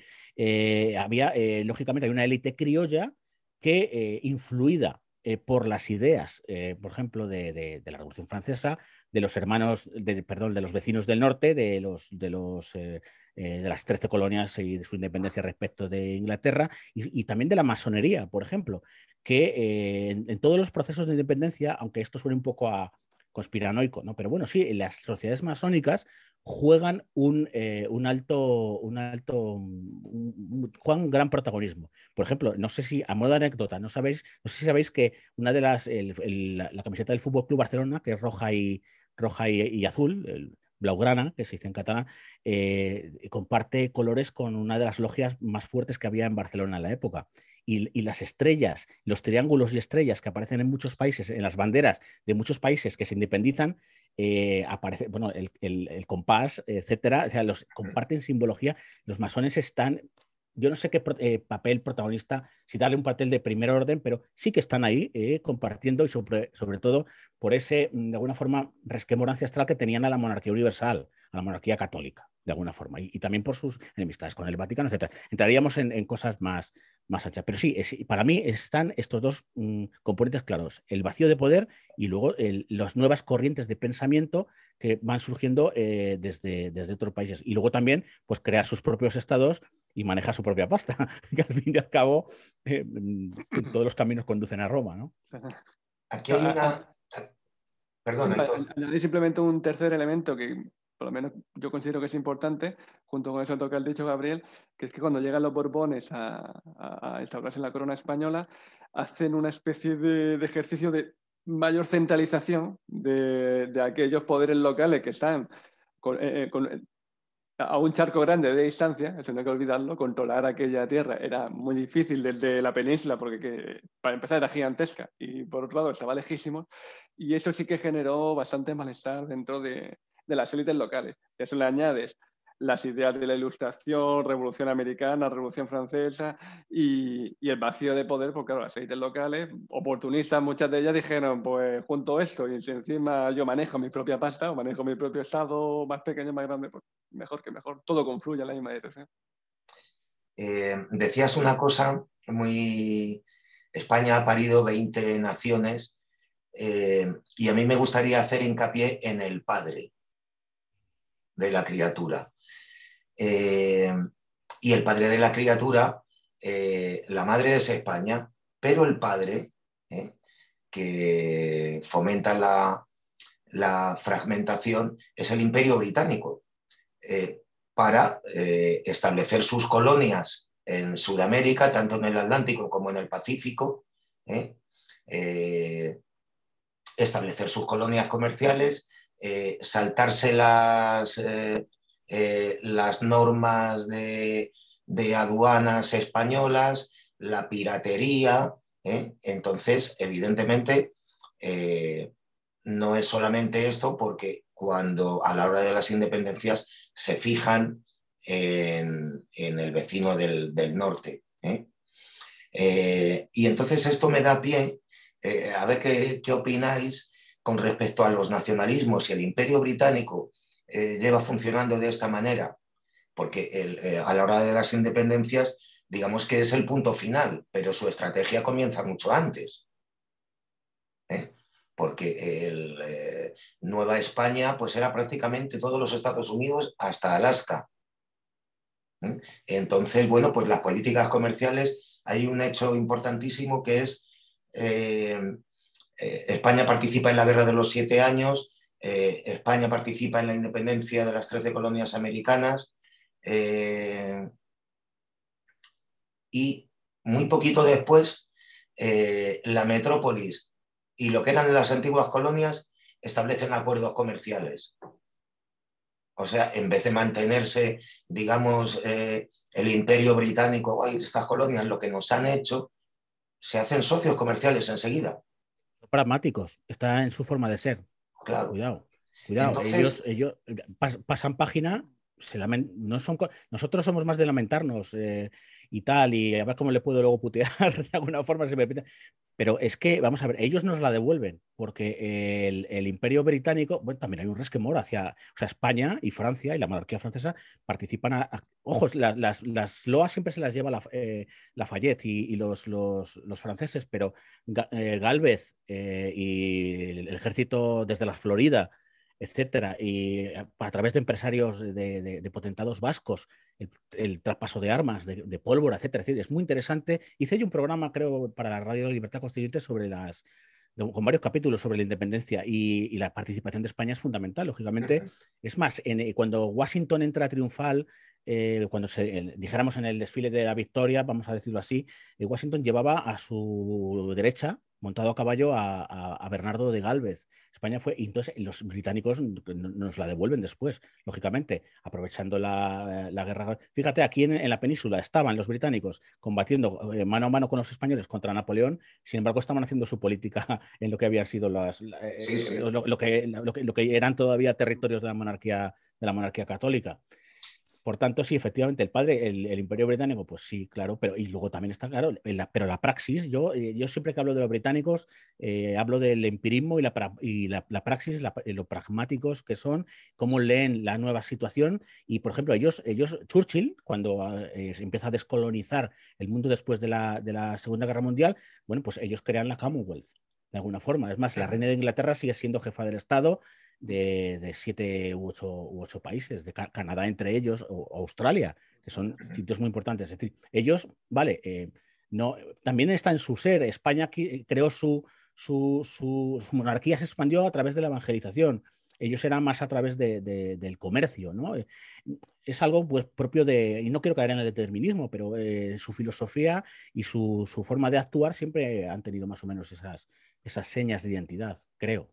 había, lógicamente, hay una élite criolla que, influida eh, por las ideas, eh, por ejemplo, de, la Revolución Francesa, de los hermanos, perdón, de los vecinos del norte, de, los, de, los, eh, de las trece colonias y de su independencia ah. respecto de Inglaterra, y, también de la masonería, por ejemplo, que en, todos los procesos de independencia, aunque esto suene un poco a, conspiranoico, ¿no? Pero bueno, sí, las sociedades masónicas juegan un, eh, alto, un alto, un, un gran protagonismo. Por ejemplo, no sé si, a modo de anécdota, no sabéis, no sé si sabéis que una de las, la, camiseta del Fútbol Club Barcelona, que es roja y roja y azul, el, blaugrana, que se dice en catalán, eh, comparte colores con una de las logias más fuertes que había en Barcelona en la época. Y, las estrellas, los triángulos y estrellas que aparecen en muchos países, en las banderas de muchos países que se independizan, eh, aparece, bueno, el, compás, etcétera, o sea, los mm. comparten simbología. Los masones están yo no sé qué eh, papel protagonista, si darle un papel de primer orden, pero sí que están ahí eh, compartiendo y sobre, todo por ese, mm, de alguna forma, resquemorancia astral que tenían a la monarquía universal, a la monarquía católica, de alguna forma, y, también por sus enemistades con el Vaticano, etc. Entraríamos en, cosas más, más anchas, pero sí, para mí están estos dos mm, componentes claros, el vacío de poder y luego las nuevas corrientes de pensamiento que van surgiendo eh, desde, desde otros países, y luego también pues, crear sus propios estados y maneja su propia pasta, que al fin y al cabo eh, mm, todos los caminos conducen a Roma, ¿no? Aquí hay ah, una... Ah, ah. Perdón, simplemente un tercer elemento que por lo menos yo considero que es importante, junto con eso que has dicho, Gabriel, que es que cuando llegan los Borbones a, instaurarse en la corona española, hacen una especie de, ejercicio de mayor centralización de, aquellos poderes locales que están con, eh, eh, a un charco grande de distancia, eso no hay que olvidarlo, controlar aquella tierra era muy difícil desde la península porque para empezar era gigantesca y por otro lado estaba lejísimo y eso sí que generó bastante malestar dentro de, las élites locales. Eso le añades las ideas de la ilustración, revolución americana, revolución francesa y, el vacío de poder, porque claro, aceites locales, oportunistas, muchas de ellas dijeron, pues junto esto y encima yo manejo mi propia pasta o manejo mi propio estado, más pequeño, más grande, pues, mejor que mejor, todo confluye en la misma dirección. Eh, decías una cosa muy... España ha parido 20 naciones eh, y a mí me gustaría hacer hincapié en el padre de la criatura. Eh, y el padre de la criatura, eh, la madre es España, pero el padre, eh, que fomenta la, fragmentación, es el imperio británico, para establecer sus colonias en Sudamérica, tanto en el Atlántico como en el Pacífico establecer sus colonias comerciales, saltarse las, eh, las normas de, aduanas españolas, la piratería. ¿eh? Entonces, evidentemente, eh, no es solamente esto, porque cuando a la hora de las independencias se fijan en, el vecino del, norte. y entonces esto me da pie a ver qué opináis con respecto a los nacionalismos y el imperio británico eh, lleva funcionando de esta manera, porque eh, a la hora de las independencias, digamos que es el punto final, pero su estrategia comienza mucho antes. ¿eh? Porque Nueva España pues era prácticamente todos los Estados Unidos hasta Alaska. Entonces, bueno, pues las políticas comerciales, hay un hecho importantísimo que es España participa en la Guerra de los Siete Años, eh, España participa en la independencia de las 13 colonias americanas eh, y muy poquito después eh, la metrópolis y lo que eran las antiguas colonias establecen acuerdos comerciales. O sea, en vez de mantenerse, digamos, el imperio británico, o estas colonias, lo que nos han hecho, se hacen socios comerciales enseguida. Pragmáticos, está en su forma de ser. Cuidado, cuidado. ellos, eh, pasan página, se no son... nosotros somos más de lamentarnos. Eh, y tal, y a ver cómo le puedo luego putear de alguna forma, me Pero es que, vamos a ver, ellos nos la devuelven, porque el, el imperio británico, bueno, también hay un resquemor hacia, o sea, España y Francia y la monarquía francesa participan a, ojos, las, las, las, loas siempre se las lleva la, eh, Fayette Lafayette y, los, los, los, franceses, pero eh, Galvez eh, y el ejército desde la Florida, etcétera, y eh, a, través de empresarios de, potentados vascos, el, traspaso de armas, de, pólvora, etcétera. Es, muy interesante. Hice yo un programa, creo, para la Radio de la Libertad Constituyente sobre las con varios capítulos sobre la independencia y, la participación de España es fundamental, lógicamente. Es más, eh, cuando Washington entra triunfal eh, cuando se, dijéramos en el desfile de la victoria, vamos a decirlo así, eh, Washington llevaba a su derecha, montado a caballo, a, Bernardo de Galvez. España fue, y entonces los británicos nos la devuelven después, lógicamente, aprovechando la, guerra. Fíjate, aquí en, la península estaban los británicos combatiendo eh, mano a mano con los españoles contra Napoleón, sin embargo, estaban haciendo su política en lo que habían sido las, lo que eran todavía territorios de la monarquía, de la monarquía católica. Por tanto, sí, efectivamente, el padre, el, imperio británico, pues sí, claro, pero y luego también está claro, la, pero la praxis, yo, eh, yo siempre que hablo de los británicos, eh, hablo del empirismo y la, y la, praxis, eh, lo pragmáticos que son, cómo leen la nueva situación y, por ejemplo, ellos, ellos Churchill, cuando ah, empieza a descolonizar el mundo después de la, de la Segunda Guerra Mundial, bueno, pues ellos crean la Commonwealth, de alguna forma. Es más, la reina de Inglaterra sigue siendo jefa del Estado de, siete u ocho, u ocho, países, de Canadá entre ellos, o, Australia, que son sitios muy importantes. Es decir, ellos, vale, eh, no, eh, también está en su ser. España creó su, su, monarquía, se expandió a través de la evangelización. Ellos eran más a través del comercio, eh, Es algo pues, propio de, y no quiero caer en el determinismo, pero su filosofía y su, forma de actuar siempre han tenido más o menos esas, esas señas de identidad, creo.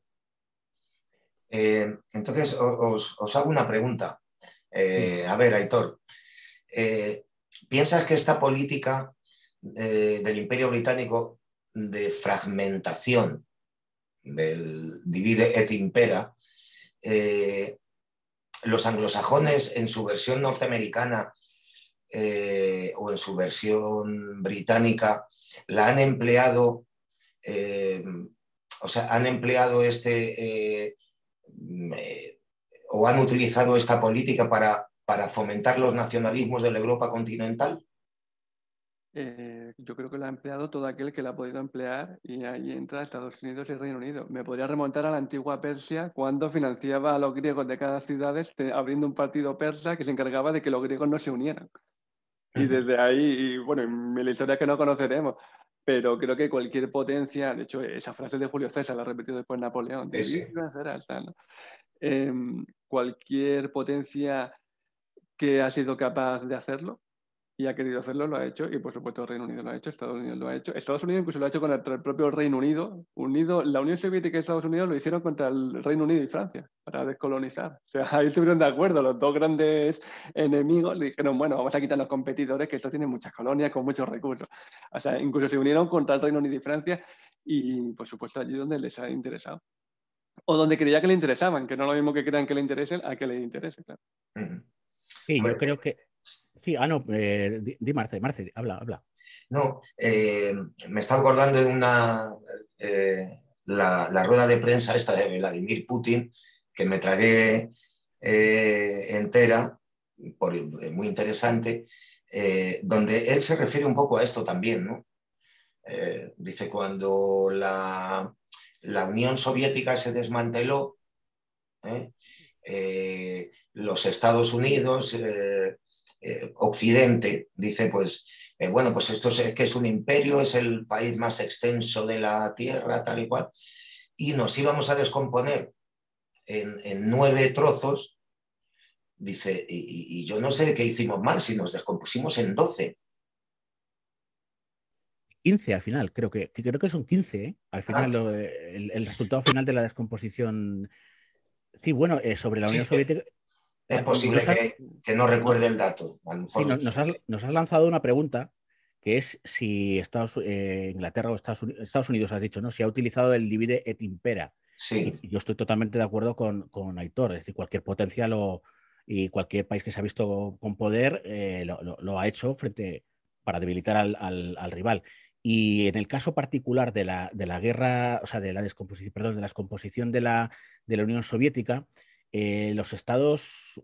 Eh, entonces, os, hago una pregunta. Eh, a ver, Aitor, eh, ¿piensas que esta política del Imperio Británico de fragmentación, del divide et impera, los anglosajones en su versión norteamericana o en su versión británica la han empleado, o sea, han empleado este Mm, eh, o han utilizado esta política para, para fomentar los nacionalismos de la Europa continental? Eh, yo creo que la ha empleado todo aquel que la ha podido emplear y ahí entra Estados Unidos y Reino Unido. Me podría remontar a la antigua Persia cuando financiaba a los griegos de cada ciudad este, abriendo un partido persa que se encargaba de que los griegos no se unieran. Y desde ahí, bueno, la historia que no conoceremos, pero creo que cualquier potencia, de hecho, esa frase de Julio César la ha repetido después Napoleón, em, cualquier potencia que ha sido capaz de hacerlo y ha querido hacerlo, lo ha hecho, y por supuesto Reino Unido lo ha hecho, Estados Unidos lo ha hecho, Estados Unidos incluso lo ha hecho contra el propio Reino Unido, Unido la Unión Soviética y Estados Unidos lo hicieron contra el Reino Unido y Francia, para descolonizar. O sea, ahí estuvieron de acuerdo, los dos grandes enemigos le dijeron, bueno, vamos a quitar los competidores, que esto tiene muchas colonias con muchos recursos. O sea, incluso se unieron contra el Reino Unido y Francia, y por supuesto allí donde les ha interesado. O donde creía que le interesaban, que no lo mismo que crean que le interesen a que le interese, claro. Sí, yo creo que Sí, ah, no, eh, di, Marce, Marce, habla, habla. No, eh, me estaba acordando de una, eh, la, rueda de prensa esta de Vladimir Putin, que me tragué entera, muy interesante, donde él se refiere un poco a esto también, ¿no? dice, cuando la, la, Unión Soviética se desmanteló, los Estados Unidos... Eh, Occidente dice, pues, eh, bueno, pues esto es, que es un imperio, es el país más extenso de la Tierra, tal y cual, y nos íbamos a descomponer en, nueve trozos, dice, y, yo no sé qué hicimos mal si nos descompusimos en doce. 15 al final, creo que, creo que son 15, ¿eh? al final ah. el, resultado final de la descomposición. Sí, bueno, sobre la Unión Soviética, es pues posible que, no recuerde el dato. nos, has, lanzado una pregunta que es si Estados, eh, Inglaterra o Estados, Estados, Unidos, has dicho, ¿no? Si ha utilizado el divide et impera. Sí. yo estoy totalmente de acuerdo con, con Aitor, es decir, cualquier potencial y cualquier país que se ha visto con poder eh, lo, ha hecho frente para debilitar al, rival. Y en el caso particular de la, de la guerra, o sea, de la descomposición, perdón, de la descomposición de la, de la Unión Soviética, eh, los Estados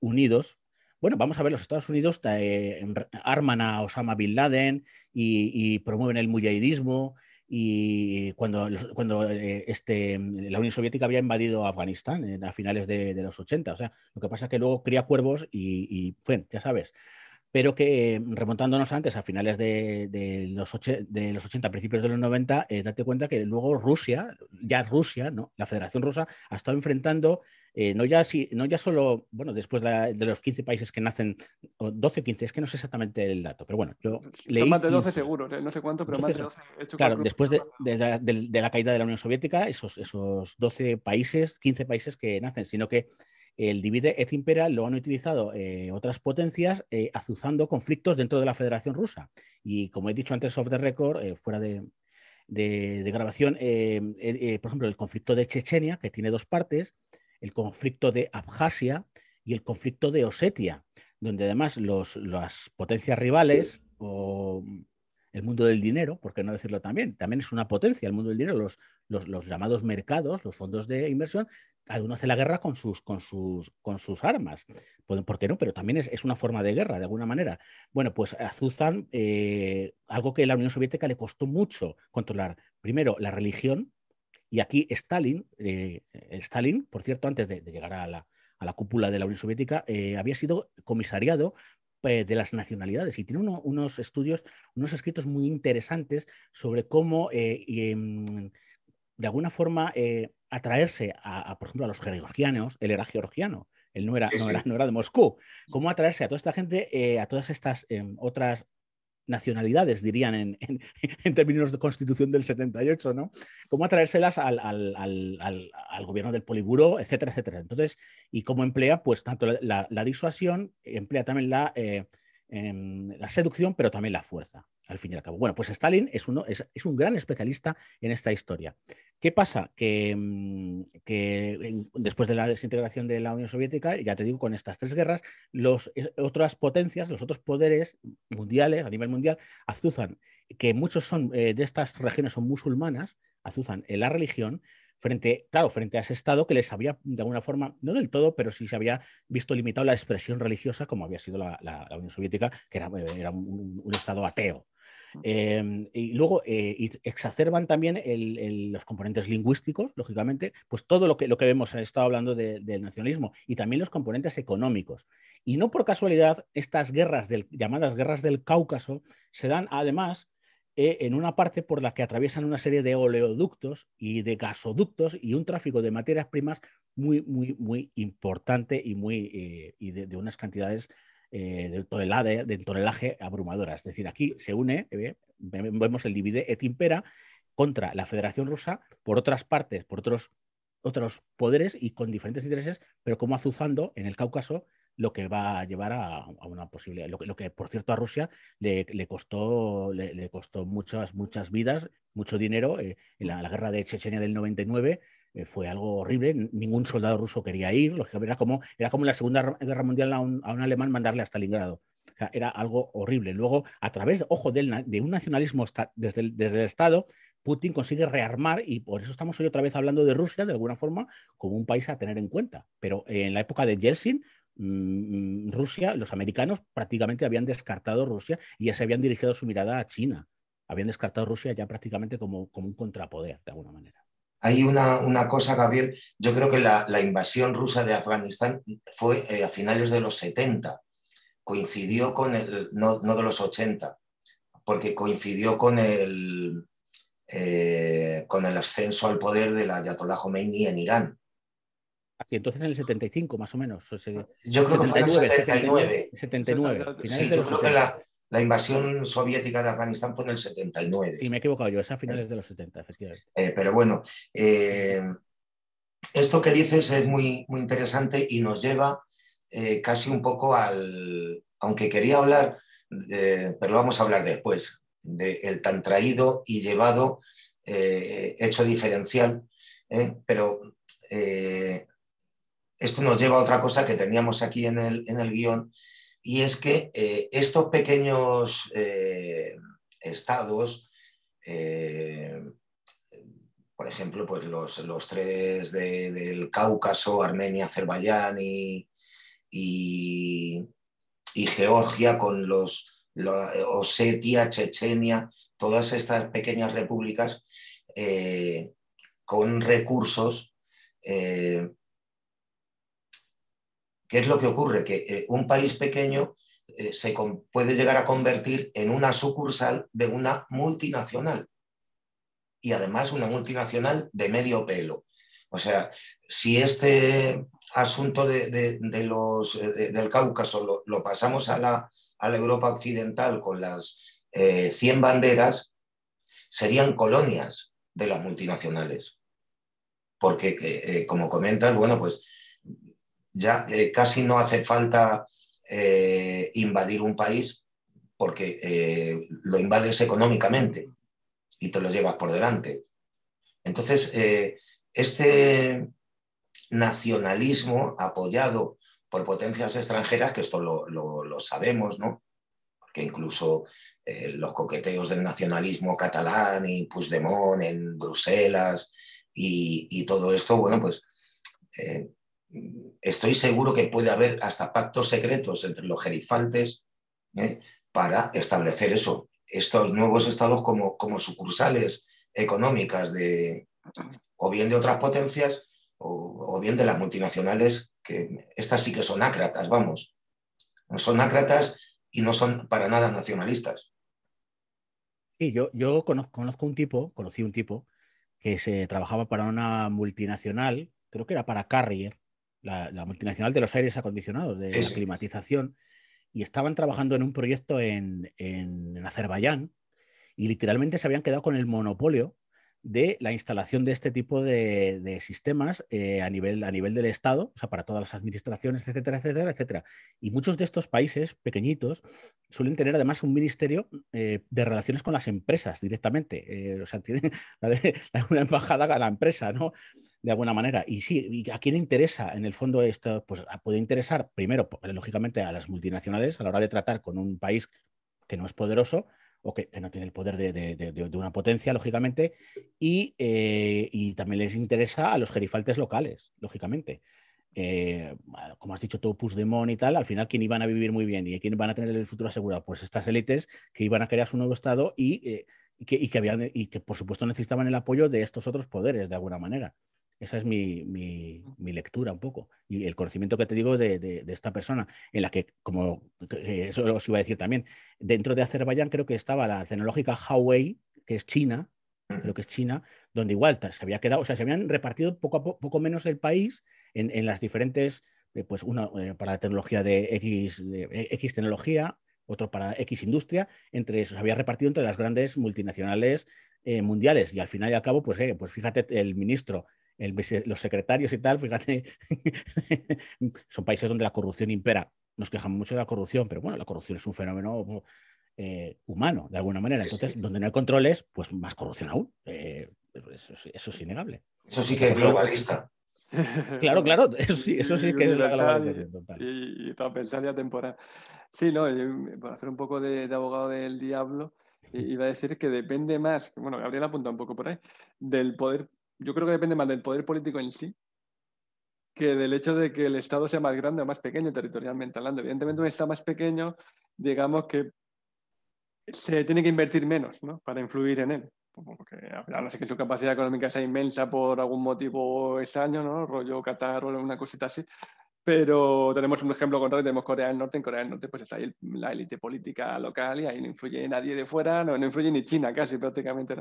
Unidos, bueno, vamos a ver, los Estados Unidos eh, arman a Osama Bin Laden y, promueven el mujahidismo y cuando, cuando eh, este, la Unión Soviética había invadido Afganistán a finales de, los 80. O sea, lo que pasa es que luego cría cuervos y, y ya sabes, pero que mm, remontándonos antes a finales de, los, de los, 80, principios de los 90, eh, date cuenta que luego Rusia, ya Rusia, ¿no? la Federación Rusa, ha estado enfrentando, eh, no, ya si, no ya solo, bueno, después de, los 15 países que nacen, 12 o 15, es que no sé exactamente el dato, pero bueno, yo leí... Son más de 12 seguro, ¿eh? no sé cuánto, pero más de 12. claro, después de, la caída de la Unión Soviética, esos, esos 12 países, 15 países que nacen, sino que el divide et impera lo han utilizado eh, otras potencias eh, azuzando conflictos dentro de la Federación Rusa. Y como he dicho antes, off the record, eh, fuera de, grabación, por ejemplo, el conflicto de Chechenia, que tiene dos partes, el conflicto de Abjasia y el conflicto de Osetia, donde además las potencias rivales o el mundo del dinero, por qué no decirlo también, también es una potencia el mundo del dinero, los, los, los llamados mercados, los fondos de inversión, uno hace la guerra con sus, con sus, con sus armas. ¿Por qué no? Pero también es, una forma de guerra, de alguna manera. Bueno, pues azuzan eh, algo que la Unión Soviética le costó mucho controlar. Primero, la religión. Y aquí Stalin, eh, Stalin, por cierto, antes de, llegar a la, cúpula de la Unión Soviética, eh, había sido comisariado eh, de las nacionalidades y tiene unos estudios, unos escritos muy interesantes sobre cómo... Em, de alguna forma eh, atraerse a, por ejemplo, a los georgianos, él era georgiano, él no era, de Moscú, cómo atraerse a toda esta gente, eh, a todas estas em, otras nacionalidades, dirían en, términos de constitución del 78, ¿no? Cómo atraérselas al, gobierno del Poliburo, etcétera, etcétera. Entonces, y cómo emplea, pues, tanto la, disuasión, emplea también la, eh, em, la seducción, pero también la fuerza al fin y al cabo. Bueno, pues Stalin es, es, un gran especialista en esta historia. ¿Qué pasa? Que, mm, después de la desintegración de la Unión Soviética, ya te digo, con estas tres guerras, las otras potencias, los otros poderes mundiales, a nivel mundial, azuzan, que muchos son, eh, de estas regiones son musulmanas, azuzan en la religión, frente, claro, frente a ese Estado que les había, de alguna forma, no del todo, pero sí se había visto limitado la expresión religiosa como había sido la, Unión Soviética, que era, eh, un, Estado ateo. Em, y luego eh, exacerban también los componentes lingüísticos, lógicamente, pues todo lo que, lo que vemos, estado hablando del nacionalismo, y también los componentes económicos. Y no por casualidad, estas guerras del, llamadas guerras del Cáucaso se dan además eh, en una parte por la que atraviesan una serie de oleoductos y de gasoductos y un tráfico de materias primas muy, muy, muy importante y, muy, eh, y de, de unas cantidades eh, del de tonelaje abrumadora. Es decir, aquí se une, eh, vemos el divide et impera contra la Federación Rusa por otras partes, por otros, otros poderes y con diferentes intereses, pero como azuzando en el Cáucaso lo que va a llevar a, una posible, lo que, por cierto a Rusia le, costó, le, costó muchas, muchas vidas, mucho dinero eh, en la, guerra de Chechenia del 99, eh, fue algo horrible. Ningún soldado ruso quería ir. Era como, era como en la Segunda Guerra Mundial a un, alemán mandarle a Stalingrado. O sea, era algo horrible. Luego, a través, ojo, de un nacionalismo desde el, desde el Estado, Putin consigue rearmar y por eso estamos hoy otra vez hablando de Rusia, de alguna forma, como un país a tener en cuenta. Pero eh, en la época de Yeltsin, mm, mm, Rusia, los americanos prácticamente habían descartado Rusia y ya se habían dirigido su mirada a China. Habían descartado Rusia ya prácticamente como, como un contrapoder, de alguna manera. Hay una, una cosa, Gabriel, yo creo que la, invasión rusa de Afganistán fue eh, a finales de los 70, coincidió con el, no, de los 80, porque coincidió con el, eh, con el ascenso al poder de la Ayatollah Khomeini en Irán. Así, entonces en el 75 más o menos. yo creo 79, que en el 79. 79, sí, la, la invasión soviética de Afganistán fue en el 79. Y me he equivocado yo, es a finales eh, de los 70, efectivamente. Eh, pero bueno, eh, esto que dices es muy, muy interesante y nos lleva casi un poco al, aunque quería hablar, pero lo vamos a hablar después, del tan traído y llevado hecho diferencial, pero esto nos lleva a otra cosa que teníamos aquí en el, en el guión y es que eh, estos pequeños eh, estados, eh, por ejemplo, pues los, tres del Cáucaso, Armenia, Azerbaiyán y, Georgia, con los, Osetia, Chechenia, todas estas pequeñas repúblicas con recursos ¿Qué es lo que ocurre? Que eh, un país pequeño eh, se puede llegar a convertir en una sucursal de una multinacional. Y además una multinacional de medio pelo. O sea, si este asunto de, los, eh, del Cáucaso lo, pasamos a la, Europa occidental con las 100 banderas, serían colonias de las multinacionales. Porque, como comentas, bueno, pues ya eh, casi no hace falta eh, invadir un país porque eh, lo invades económicamente y te lo llevas por delante. Entonces, este nacionalismo apoyado por potencias extranjeras, que esto lo, sabemos, ¿no? Porque incluso los coqueteos del nacionalismo catalán y Puigdemont en Bruselas y, todo esto, bueno, pues estoy seguro que puede haber hasta pactos secretos entre los gerifaltes ¿eh? para establecer eso, estos nuevos estados como, como sucursales económicas de, o bien de otras potencias o, bien de las multinacionales, que estas sí que son ácratas, vamos. Son ácratas y no son para nada nacionalistas. Y yo, yo conozco, conozco un tipo, conocí un tipo que se trabajaba para una multinacional, creo que era para Carrier, la, multinacional de los aires acondicionados, de la climatización, y estaban trabajando en un proyecto en, Azerbaiyán y literalmente se habían quedado con el monopolio de la instalación de este tipo de, sistemas eh, a, nivel, a nivel del Estado, o sea, para todas las administraciones, etcétera, etcétera, etcétera. Y muchos de estos países pequeñitos suelen tener además un ministerio eh, de relaciones con las empresas directamente, eh, o sea, tienen una embajada a la empresa, ¿no? de alguna manera. Y sí, ¿a quién interesa en el fondo esto? Pues ah, puede interesar primero, lógicamente, a las multinacionales a la hora de tratar con un país que no es poderoso o que, no tiene el poder de, una potencia, lógicamente, eh, y, también les interesa a los gerifaltes locales, lógicamente. Eh, como has dicho tú, Demon y tal, al final, ¿quién iban a vivir muy bien y quién van a tener el futuro asegurado? Pues estas élites que iban a crear su nuevo Estado y eh, que, habían, y que, por supuesto, necesitaban el apoyo de estos otros poderes, de alguna manera. Esa es mi, mi, lectura un poco. Y el conocimiento que te digo de, esta persona, en la que, como eh, eso os iba a decir también, dentro de Azerbaiyán creo que estaba la tecnológica Huawei, que es China, creo que es China, donde igual se había quedado, o sea, se habían repartido poco a poco, menos el país en, las diferentes, eh, pues una eh, para la tecnología de X, X tecnología, otro para X industria, entre se había repartido entre las grandes multinacionales mundiales y al final y al cabo, pues, pues fíjate, el ministro los secretarios y tal, fíjate, son países donde la corrupción impera. Nos quejamos mucho de la corrupción, pero bueno, la corrupción es un fenómeno eh, humano, de alguna manera. Entonces, donde no hay controles, pues más corrupción aún. Eh, pues eso, es innegable. Eso sí que es globalista. Claro, claro, eso sí, que es globalista. Y, para pensar ya temporal. Sí, no, eh, para hacer un poco de, abogado del diablo, iba a decir que depende más, bueno, Gabriel apunta un poco por ahí, del poder yo creo que depende más del poder político en sí que del hecho de que el Estado sea más grande o más pequeño territorialmente hablando. Evidentemente, un Estado más pequeño, digamos que se tiene que invertir menos ¿no? para influir en él. Porque a no sé que su capacidad económica sea inmensa por algún motivo extraño, ¿no? rollo Qatar o una cosita así. Pero tenemos un ejemplo contrario, tenemos Corea del Norte. En Corea del Norte pues está ahí la élite política local y ahí no influye nadie de fuera, no, no influye ni China casi prácticamente.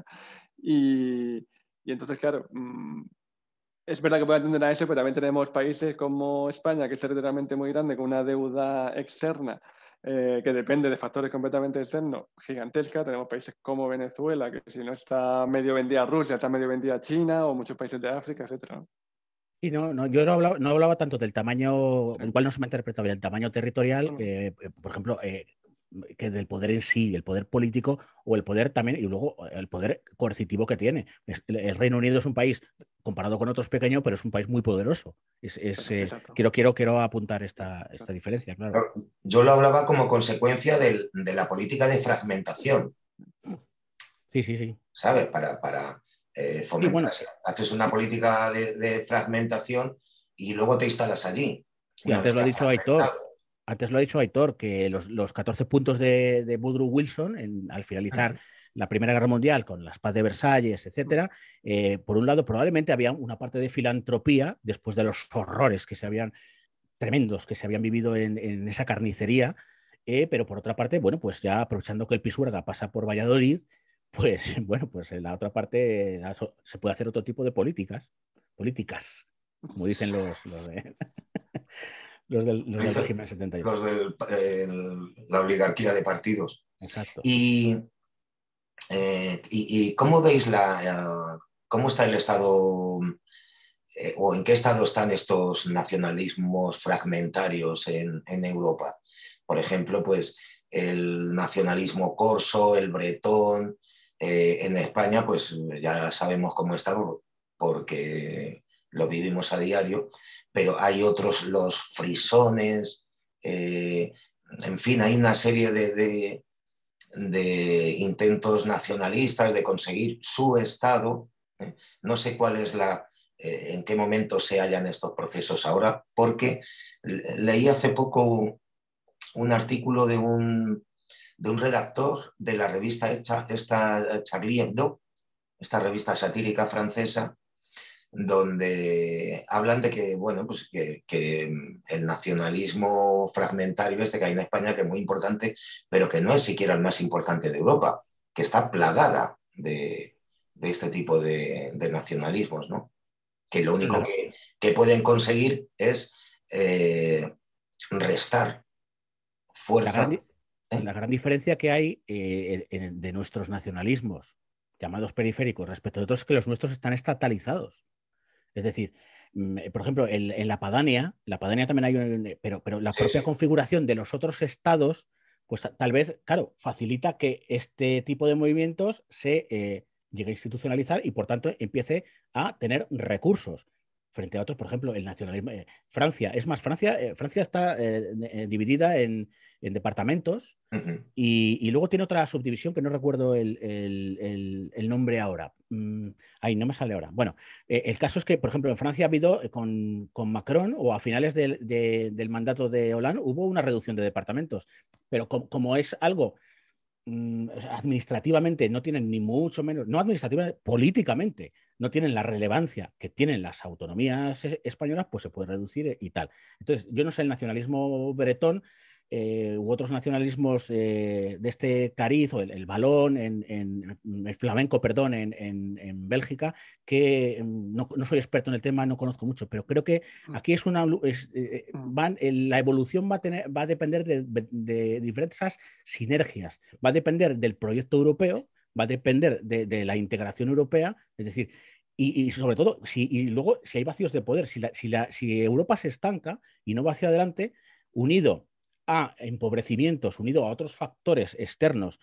Y, y entonces, claro, mm, es verdad que puede atender a eso, pero también tenemos países como España, que es territorialmente muy grande, con una deuda externa eh, que depende de factores completamente externos, gigantesca. Tenemos países como Venezuela, que si no está medio vendida Rusia, está medio vendida China o muchos países de África, etc. Y no, no, yo no hablaba, tanto del tamaño, igual no se me ha interpretado bien, el tamaño territorial, mm. eh, eh, por ejemplo, que del poder en sí, el poder político o el poder también, y luego eh, el poder coercitivo que tiene. el Reino Unido es un país, comparado con otros pequeños pero es un país muy poderoso. Es, eh, quiero, quiero, quiero apuntar esta, esta diferencia, claro. Yo lo hablaba como consecuencia de la política de fragmentación. Sí, sí, sí. ¿Sabes? Para, para eh, fomentar. haces una política de, de, fragmentación y luego te instalas allí. Y antes lo ha dicho Aitor antes lo ha dicho Aitor, que los, 14 puntos de, de Woodrow Wilson al finalizar la Primera Guerra Mundial con las paz de Versalles, etcétera, eh, por un lado probablemente había una parte de filantropía después de los horrores que se habían, tremendos que se habían vivido en, esa carnicería, eh, pero por otra parte, bueno, pues ya aprovechando que el Pisuerga pasa por Valladolid, pues bueno, pues en la otra parte se puede hacer otro tipo de políticas, políticas, como dicen los... Los del, los del régimen Los de la oligarquía de partidos. Exacto. Y, eh, y, cómo veis la, eh, cómo está el estado eh, o en qué estado están estos nacionalismos fragmentarios en, Europa? Por ejemplo, pues el nacionalismo corso, el bretón. en España, pues ya sabemos cómo está porque lo vivimos a diario, pero hay otros, los frisones, eh, en fin, hay una serie de, intentos nacionalistas de conseguir su Estado. ¿eh? No sé cuál es la, eh, en qué momento se hallan estos procesos ahora, porque leí hace poco un artículo de un, redactor de la revista esta Charlie Hebdo, esta revista satírica francesa, donde hablan de que, bueno, pues que, mm, el nacionalismo fragmentario este que hay en España, que es muy importante, pero que no es siquiera el más importante de Europa, que está plagada de, este tipo de, nacionalismos, ¿no? Que lo único que, que pueden conseguir es eh, restar fuerza. ¿eh? La gran, diferencia que hay eh, de nuestros nacionalismos llamados periféricos respecto a otros que los nuestros están estatalizados. Es decir, mm, eh, por ejemplo, en, la Padania, la Padania también hay eh, pero, pero la propia configuración de los otros estados, pues tal vez, claro, facilita que este tipo de movimientos se eh, llegue a institucionalizar y por tanto empiece a tener recursos frente a otros, por ejemplo, el nacionalismo. Eh, Francia, es más, Francia, eh, Francia está eh, dividida en, departamentos y, luego tiene otra subdivisión que no recuerdo el, nombre ahora. Mm, ay, no me sale ahora. Bueno, el caso es que, por ejemplo, en Francia ha habido con, Macron o a finales del, mandato de Hollande hubo una reducción de departamentos, pero como es algo Mm, administrativamente no tienen ni mucho menos, no administrativamente, políticamente no tienen la relevancia que tienen las autonomías eh, españolas, pues se puede reducir eh, y tal. Entonces, yo no sé el nacionalismo bretón eh, u otros nacionalismos de este cariz, o el, balón, en, mm, el flamenco, perdón, en, en, Bélgica, que mm, no, soy experto en el tema, no conozco mucho, pero creo que mm. aquí es una. Eh, eh, van, la evolución va a, tener, depender de, diversas sinergias, va a depender del proyecto europeo, va a depender de, la integración europea, es decir, y, sobre todo, si, y luego, si hay vacíos de poder, si, si, si Europa se estanca y no va hacia adelante, unido a empobrecimientos unido a otros factores externos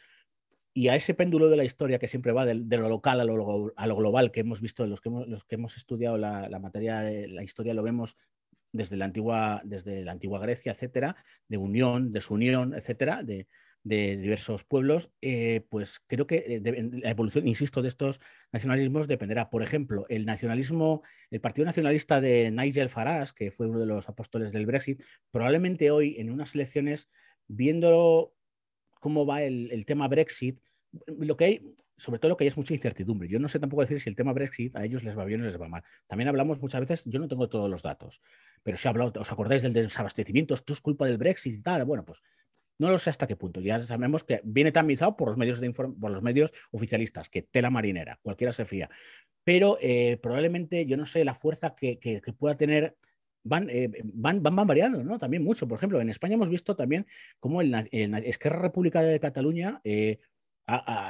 y a ese péndulo de la historia que siempre va de, lo local a lo, global que hemos visto, los que hemos, los que hemos estudiado la, materia, eh, la historia lo vemos desde la antigua, desde la antigua Grecia, etcétera, de unión, desunión, etcétera, de, de diversos pueblos, eh, pues creo que eh, la evolución, insisto, de estos nacionalismos dependerá. Por ejemplo, el nacionalismo, el Partido Nacionalista de Nigel Farage, que fue uno de los apóstoles del Brexit, probablemente hoy en unas elecciones, viéndolo cómo va el, tema Brexit, lo que hay, sobre todo lo que hay es mucha incertidumbre. Yo no sé tampoco decir si el tema Brexit a ellos les va bien o les va mal. También hablamos muchas veces, yo no tengo todos los datos, pero si hablado, os acordáis del desabastecimiento, esto es culpa del Brexit y tal. Bueno, pues no lo sé hasta qué punto. Ya sabemos que viene tamizado por los medios, de por los medios oficialistas, que tela marinera, cualquiera se fía. Pero eh, probablemente, yo no sé, la fuerza que, que, pueda tener Van, eh, van, van, van, variando, ¿no? También mucho. Por ejemplo, en España hemos visto también cómo en la, Esquerra Republicana de Cataluña eh,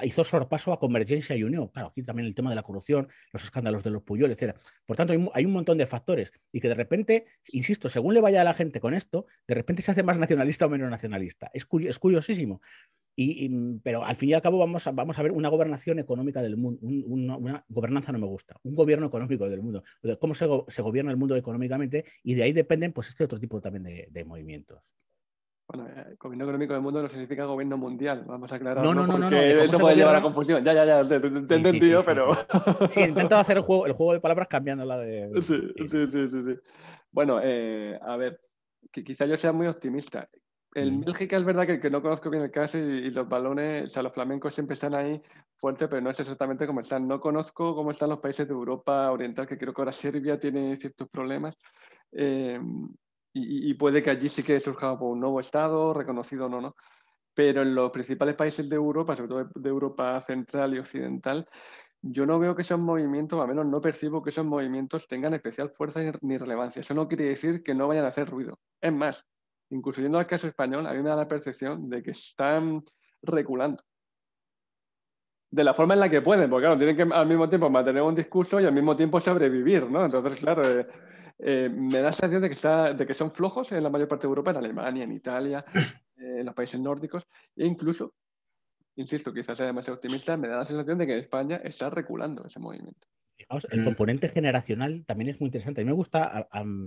hizo sorpaso a Convergencia y Unión. Claro, aquí también el tema de la corrupción, los escándalos de los Puyol, etc. Por tanto, hay un, montón de factores y que de repente, insisto, según le vaya a la gente con esto, de repente se hace más nacionalista o menos nacionalista. Es, curiosísimo. Y, pero al fin y al cabo vamos a, vamos ver una gobernación económica del mundo, una, gobernanza no me gusta, un gobierno económico del mundo, cómo se, gobierna el mundo económicamente y de ahí dependen pues este otro tipo también de, de movimientos. Bueno, eh, gobierno económico del mundo no significa gobierno mundial, vamos a aclarar No, porque Eso puede llevar a confusión. Ya, ya, ya, te, he entendido, pero. Sí, hacer el juego, de palabras la de. Sí, sí, sí, sí. Bueno, eh, a ver, que quizá yo sea muy optimista. En México mm. es verdad que, que no conozco bien el caso y, los balones, o sea, los flamencos siempre están ahí fuertes, pero no es exactamente cómo están. No conozco cómo están los países de Europa Oriental, que creo que ahora Serbia tiene ciertos problemas. Eh, y, puede que allí sí que surja pues, un nuevo Estado, reconocido o no, ¿no? Pero en los principales países de Europa, sobre todo de Europa central y occidental, yo no veo que esos movimientos, al menos no percibo que esos movimientos tengan especial fuerza ni relevancia. Eso no quiere decir que no vayan a hacer ruido. Es más, incluso yendo al caso español, a mí me da la percepción de que están reculando. De la forma en la que pueden, porque claro, tienen que al mismo tiempo mantener un discurso y al mismo tiempo sobrevivir, ¿no? Entonces, claro, eh, eh, me da la sensación de que, de que son flojos en la mayor parte de Europa, en Alemania, en Italia, eh, en los países nórdicos, e incluso, insisto, quizás sea demasiado optimista, me da la sensación de que España está reculando ese movimiento. el componente generacional también es muy interesante. A mí me gusta, mm.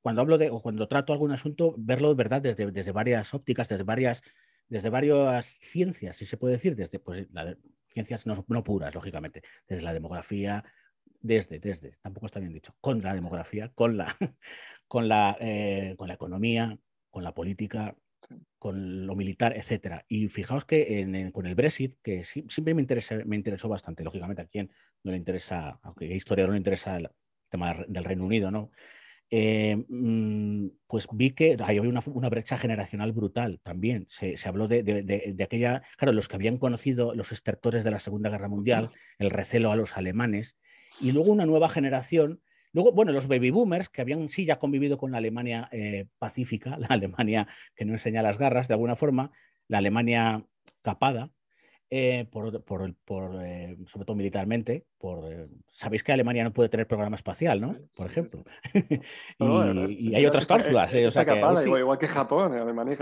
cuando hablo de, o cuando trato algún asunto, verlo verdad desde, varias ópticas, desde varias desde varias ciencias, si se puede decir, desde pues, ciencias no, puras, lógicamente, desde la demografía, desde, desde, tampoco está bien dicho, con la demografía, con la, con la, eh, con la economía, con la política, con lo militar, etc. Y fijaos que con el Brexit, que siempre me, interesa, me interesó bastante, lógicamente a quien no le interesa, aunque historiador no le interesa el tema del Reino Unido, ¿no? Eh, mm, pues vi que había una, brecha generacional brutal también. Se, habló de, aquella, claro, los que habían conocido los extractores de la Segunda Guerra Mundial, el recelo a los alemanes, y luego una nueva generación. Luego, bueno, los baby boomers, que habían sí ya convivido con la Alemania eh, pacífica, la Alemania que no enseña las garras de alguna forma, la Alemania capada, eh, por, por, eh, sobre todo militarmente, por, eh, sabéis que Alemania no puede tener programa espacial, ¿no? Por ejemplo. y, hay otras cláusulas. igual, que Japón, Alemania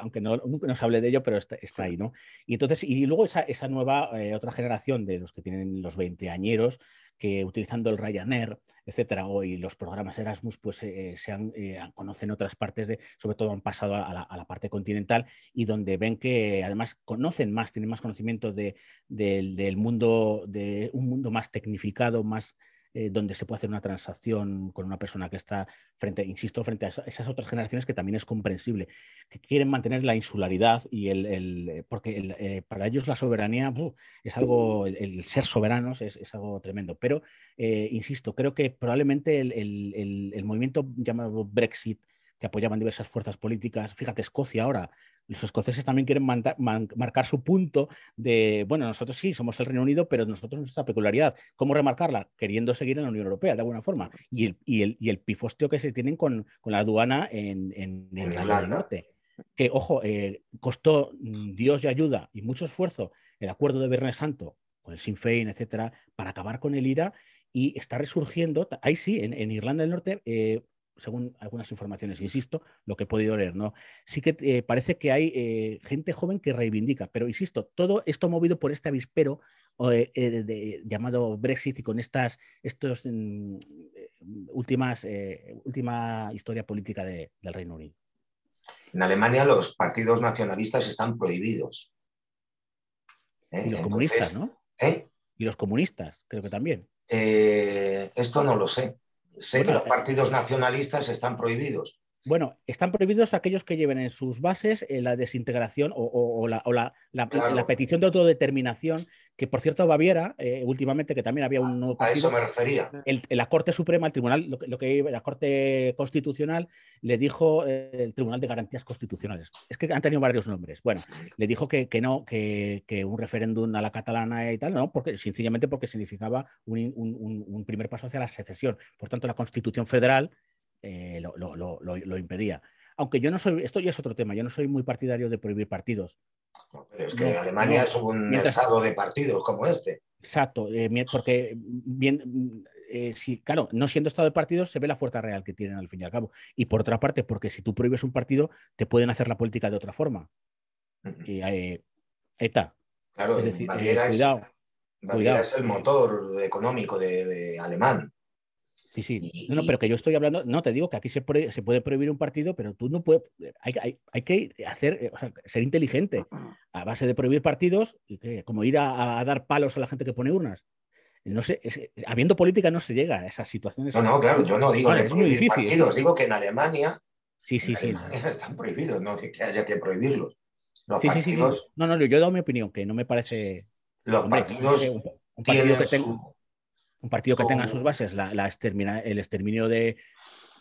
aunque no, nunca nos hable de ello, pero está, está ahí, ¿no? Y entonces, y luego esa, esa nueva, otra generación de los que tienen los 20 añeros, que utilizando el Ryanair, etcétera, hoy los programas Erasmus, pues eh, eh, se han, eh, conocen otras partes, de, sobre todo han pasado a la, parte continental y donde ven que además conocen más, tienen más conocimiento del mundo, de un mundo más tecnificado, más eh, donde se puede hacer una transacción con una persona que está frente, insisto, frente a esas otras generaciones que también es comprensible, que quieren mantener la insularidad y el, eh, porque eh, para ellos la soberanía es algo, el, ser soberanos es, algo tremendo. Pero, insisto, creo que probablemente el, movimiento llamado Brexit, que apoyaban diversas fuerzas políticas. Fíjate, Escocia ahora, los escoceses también quieren marcar su punto de, bueno, nosotros sí, somos el Reino Unido, pero nosotros nuestra peculiaridad, ¿cómo remarcarla? Queriendo seguir en la Unión Europea, de alguna forma. Y el, y el, que se tienen con, la aduana en, Irlanda del Norte. Que, ojo, eh, costó mm, Dios y ayuda y mucho esfuerzo el acuerdo de Viernes Santo con el Sinn Féin, etcétera, para acabar con el IRA y está resurgiendo, ahí sí, en, Irlanda del Norte, eh, según algunas informaciones, insisto, lo que he podido leer, ¿no? Sí que eh, parece que hay eh, gente joven que reivindica, pero insisto, todo esto movido por este avispero eh, llamado Brexit y con estas estos, mm, últimas última historia política del Reino Unido. En Alemania los partidos nacionalistas están prohibidos. Y los comunistas, ¿no? Y los comunistas, creo que también. esto no lo sé Sé que los partidos nacionalistas están prohibidos, bueno, están prohibidos aquellos que lleven en sus bases eh, la desintegración o, la, petición de autodeterminación, que por cierto Baviera, eh, últimamente, que también había un nuevo A eso me refería. la Corte Suprema, el Tribunal, lo, que la Corte Constitucional le dijo eh, el Tribunal de Garantías Constitucionales. Es que han tenido varios nombres. Bueno, le dijo que, no, que, un referéndum a la catalana y tal, no, porque sencillamente porque significaba un primer paso hacia la secesión. Por tanto, la Constitución Federal eh, lo, impedía. Aunque yo no soy, esto ya es otro tema, yo no soy muy partidario de prohibir partidos. pero es que Alemania es un estado de partidos como este. Exacto, eh, porque mm, bien, mm, eh, claro, no siendo estado de partidos, se ve la fuerza real que tienen al fin y al cabo. Y por otra parte, porque si tú prohíbes un partido, te pueden hacer la política de otra forma. ETA. Claro, es decir, cuidado, es, es el motor económico de, de alemán. Sí, sí. No, pero que yo estoy hablando, no, te digo que aquí se, puede, prohibir un partido, pero tú no puedes, eh, hay, que hacer, eh, ser inteligente a base de prohibir partidos, como ir a, dar palos a la gente que pone urnas. No sé, eh, habiendo política no se llega a esas situaciones. No, no, claro, yo no digo prohibir partidos, digo que en Alemania, sí, sí, están prohibidos, no que haya que prohibirlos. Los No, no, yo he dado mi opinión, que no me parece... Los partidos... Un un partido que tenga sus bases la, el exterminio de...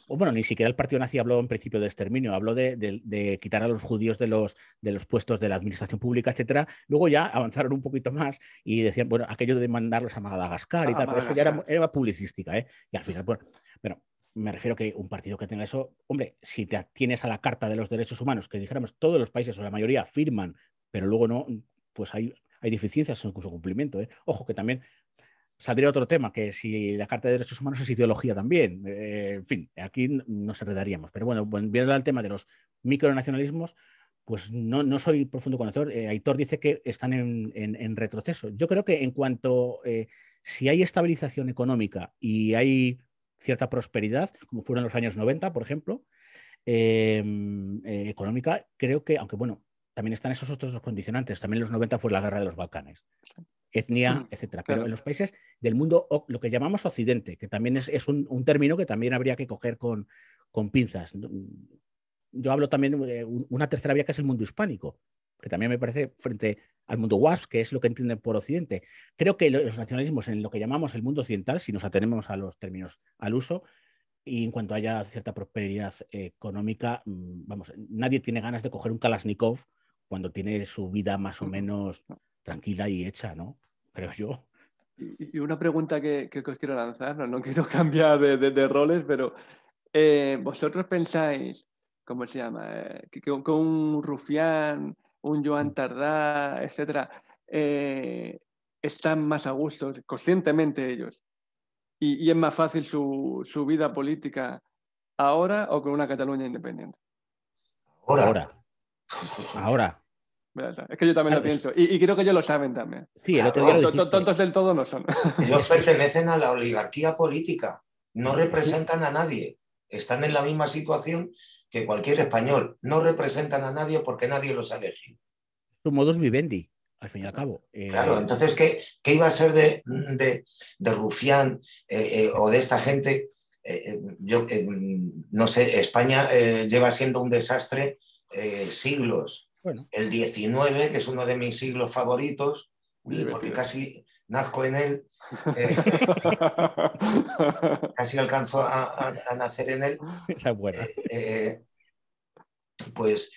bueno, ni siquiera el partido nazi habló en principio de exterminio, habló de, quitar a los judíos de los, de los puestos de la administración pública, etcétera. Luego ya avanzaron un poquito más y decían, bueno, aquello de mandarlos a Madagascar y tal, eso ya era, publicística, ¿eh? Y al final, bueno, pero me refiero que un partido que tenga eso, hombre, si te atienes a la Carta de los Derechos Humanos, que dijéramos todos los países o la mayoría firman, pero luego no, pues hay, hay deficiencias en su cumplimiento. ¿eh? Ojo que también saldría otro tema, que si la Carta de Derechos Humanos es ideología también. Eh, en fin, aquí nos enredaríamos. Pero bueno, viendo el tema de los micronacionalismos, pues no, soy profundo conocedor. Eh, Aitor dice que están en, retroceso. Yo creo que en cuanto, eh, si hay estabilización económica y hay cierta prosperidad, como fueron los años 90, por ejemplo, em, económica, creo que, aunque bueno, también están esos otros dos condicionantes. También en los 90 fue la guerra de los Balcanes etnia, etcétera. Pero en los países del mundo, lo que llamamos occidente, que también es, un, término que también habría que coger con, con pinzas. Yo hablo también de eh, una tercera vía que es el mundo hispánico, que también me parece frente al mundo WASP, que es lo que entienden por occidente. Creo que los nacionalismos en lo que llamamos el mundo occidental, si nos atenemos a los términos al uso, y en cuanto haya cierta prosperidad económica, mm, vamos, nadie tiene ganas de coger un Kalashnikov cuando tiene su vida más o menos tranquila y hecha, ¿no? creo yo. Y una pregunta que, os quiero lanzar, no, quiero cambiar de, roles, pero eh, vosotros pensáis, ¿cómo se llama? Eh, que, un Rufián, un Joan mm. Tardá, etcétera, eh, están más a gusto, conscientemente ellos, y, es más fácil su, su, vida política ahora o con una Cataluña independiente. Ahora. Ahora. ahora. Es que yo también lo pues pienso. Y, creo que ellos lo saben también. Sí, Tontos del todo no son. Ellos pertenecen a la oligarquía política. No representan a nadie. Están en la misma situación que cualquier español. No representan a nadie porque nadie los ha elegido. Su modos vivendi, al fin y al cabo. Eh, claro, entonces, ¿qué, ¿qué, iba a ser de, Rufián eh, eh, o de esta gente? yo no sé, España lleva siendo un desastre siglos el 19, que es uno de mis siglos favoritos, porque casi nazco en él, eh, casi alcanzo a, nacer en él. Eh, eh, pues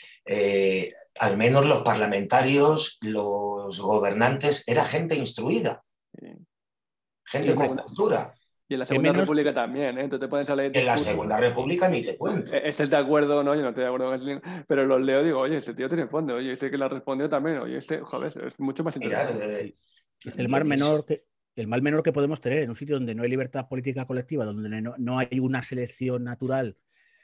al menos los parlamentarios, los gobernantes, era gente instruida, gente con cultura. Y en la Segunda República también, ¿eh? Entonces te pueden salir... En la Segunda República ni te cuento. E-, estás de acuerdo, no, yo no estoy de acuerdo con eso, pero los leo digo, oye, ese tío tiene fondo, oye, este que la respondió también, oye, este, joder, es mucho más interesante. Eh, el mal menor que podemos tener en un sitio donde no hay libertad política colectiva, donde no, hay una selección natural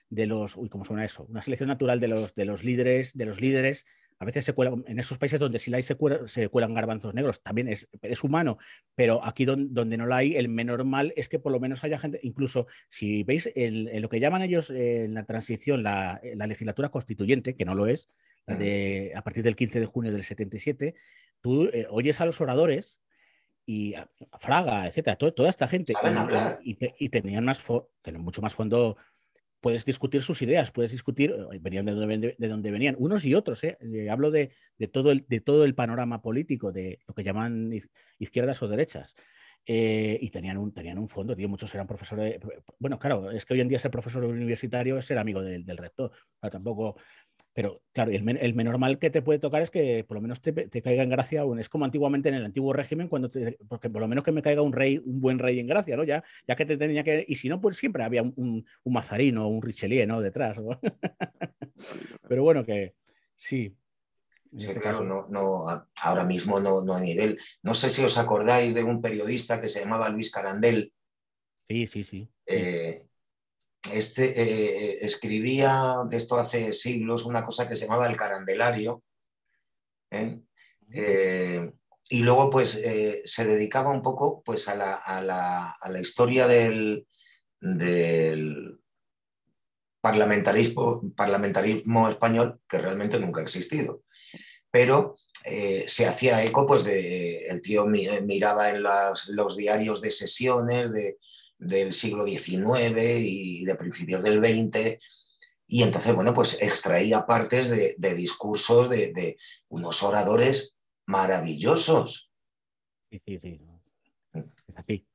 de los, uy, ¿cómo suena eso? Una selección natural de los, de los líderes, de los líderes a veces se cuelan, en esos países donde sí la hay se, cuelan, garbanzos negros, también es, humano, pero aquí donde no la hay, el menor mal es que por lo menos haya gente, incluso si veis el, lo que llaman ellos en eh, la transición, eh, la, legislatura constituyente, que no lo es, mm. de, a partir del 15 de junio del 77, tú eh, oyes a los oradores y a Fraga, etcétera, toda esta gente, y, tenían más tenían mucho más fondo puedes discutir sus ideas, puedes discutir, eh, venían de donde, venían, unos y otros, ¿eh? hablo de, todo el, de todo el panorama político, de lo que llaman izquierdas o derechas. Eh, y tenían un, un fondo, tío, muchos eran profesores, bueno, claro, es que hoy en día ser profesor universitario es ser amigo del, rector, tampoco pero claro, el, el, menor mal que te puede tocar es que por lo menos te, caiga en gracia, un, es como antiguamente en el antiguo régimen, cuando porque por lo menos que me caiga un rey, un buen rey en gracia, ¿no? Ya, ya que te tenía que. Y si no, pues siempre había un, un, un mazarino, un richelieu, ¿no? Detrás. Pero bueno, que sí. Este claro, no, no, ahora mismo no, a nivel. No sé si os acordáis de un periodista que se llamaba Luis Carandel. Sí, sí, sí. Eh, este eh, eh, escribía de esto hace siglos una cosa que se llamaba el carandelario ¿eh? y luego pues se dedicaba un poco pues a la, historia del, parlamentarismo, parlamentarismo, español que realmente nunca ha existido pero se hacía eco pues de el tío miraba en los diarios de sesiones de del siglo XIX y de principios del XX. Y entonces, bueno, pues extraía partes de, discursos de, unos oradores maravillosos. Sí, sí, sí.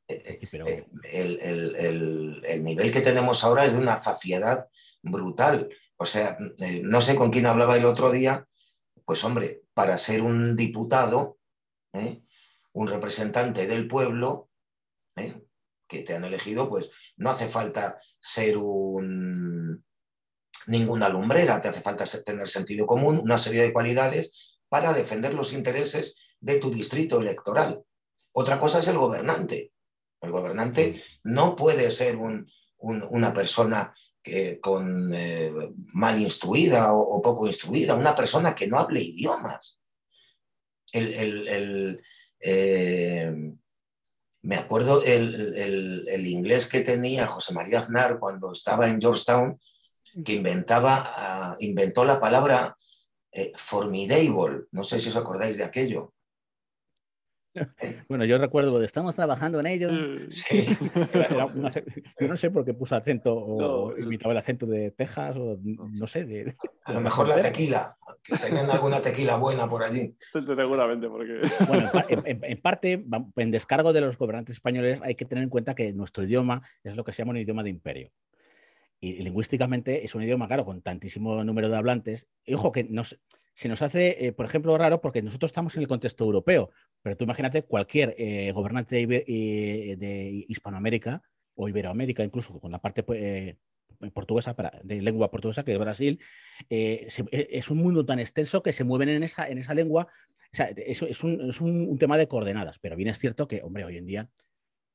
el, nivel que tenemos ahora es de una faciedad brutal. O sea, mm, eh, no sé con quién hablaba el otro día. Pues hombre, para ser un diputado, ¿eh? un representante del pueblo, ¿eh? que te han elegido, pues no hace falta ser un, ninguna lumbrera, te hace falta tener sentido común, una serie de cualidades para defender los intereses de tu distrito electoral. Otra cosa es el gobernante. El gobernante mm. no puede ser una persona con, eh, mal instruida o, poco instruida, una persona que no hable idiomas. El, eh, me acuerdo el, el, inglés que tenía José María Aznar cuando estaba en Georgetown, mm. que inventaba, ah, inventó la palabra eh, formidable. No sé si os acordáis de aquello. Bueno, yo recuerdo, estamos trabajando en ellos. Mm, yo no sé por qué puso acento o imitaba el acento de Texas o no sé. a lo mejor la tequila, que tengan alguna tequila buena por allí. seguramente, porque. en, parte, en descargo de los gobernantes españoles, hay que tener en cuenta que nuestro idioma es lo que se llama un idioma de imperio y lingüísticamente es un idioma, claro, con tantísimo número de hablantes. Y ojo, que nos, se nos hace, eh, por ejemplo, raro porque nosotros estamos en el contexto europeo, pero tú imagínate cualquier eh, gobernante eh, de, Hispanoamérica o Iberoamérica, incluso con la parte portuguesa, para, de lengua portuguesa, que es Brasil, es un mundo tan extenso que se mueven en esa, en esa lengua. O sea, es, un, un tema de coordenadas, pero bien es cierto que, hombre, hoy en día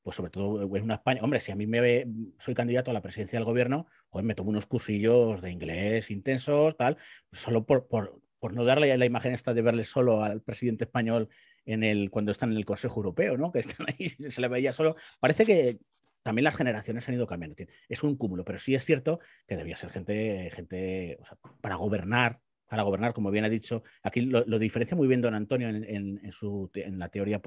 pues sobre todo en una España, hombre, si a mí me ve, mm, soy candidato a la presidencia del gobierno, pues me tomo unos cursillos de inglés intensos, tal, solo por, por, no darle la imagen esta de verle solo al presidente español en el, cuando están en el Consejo Europeo, ¿no? Que están ahí, se le veía solo. Parece que también las generaciones han ido cambiando. Es un cúmulo, pero sí es cierto que debía ser gente, gente para gobernar, para gobernar, como bien ha dicho. Aquí lo, diferencia muy bien don Antonio en, su, en, la teoría,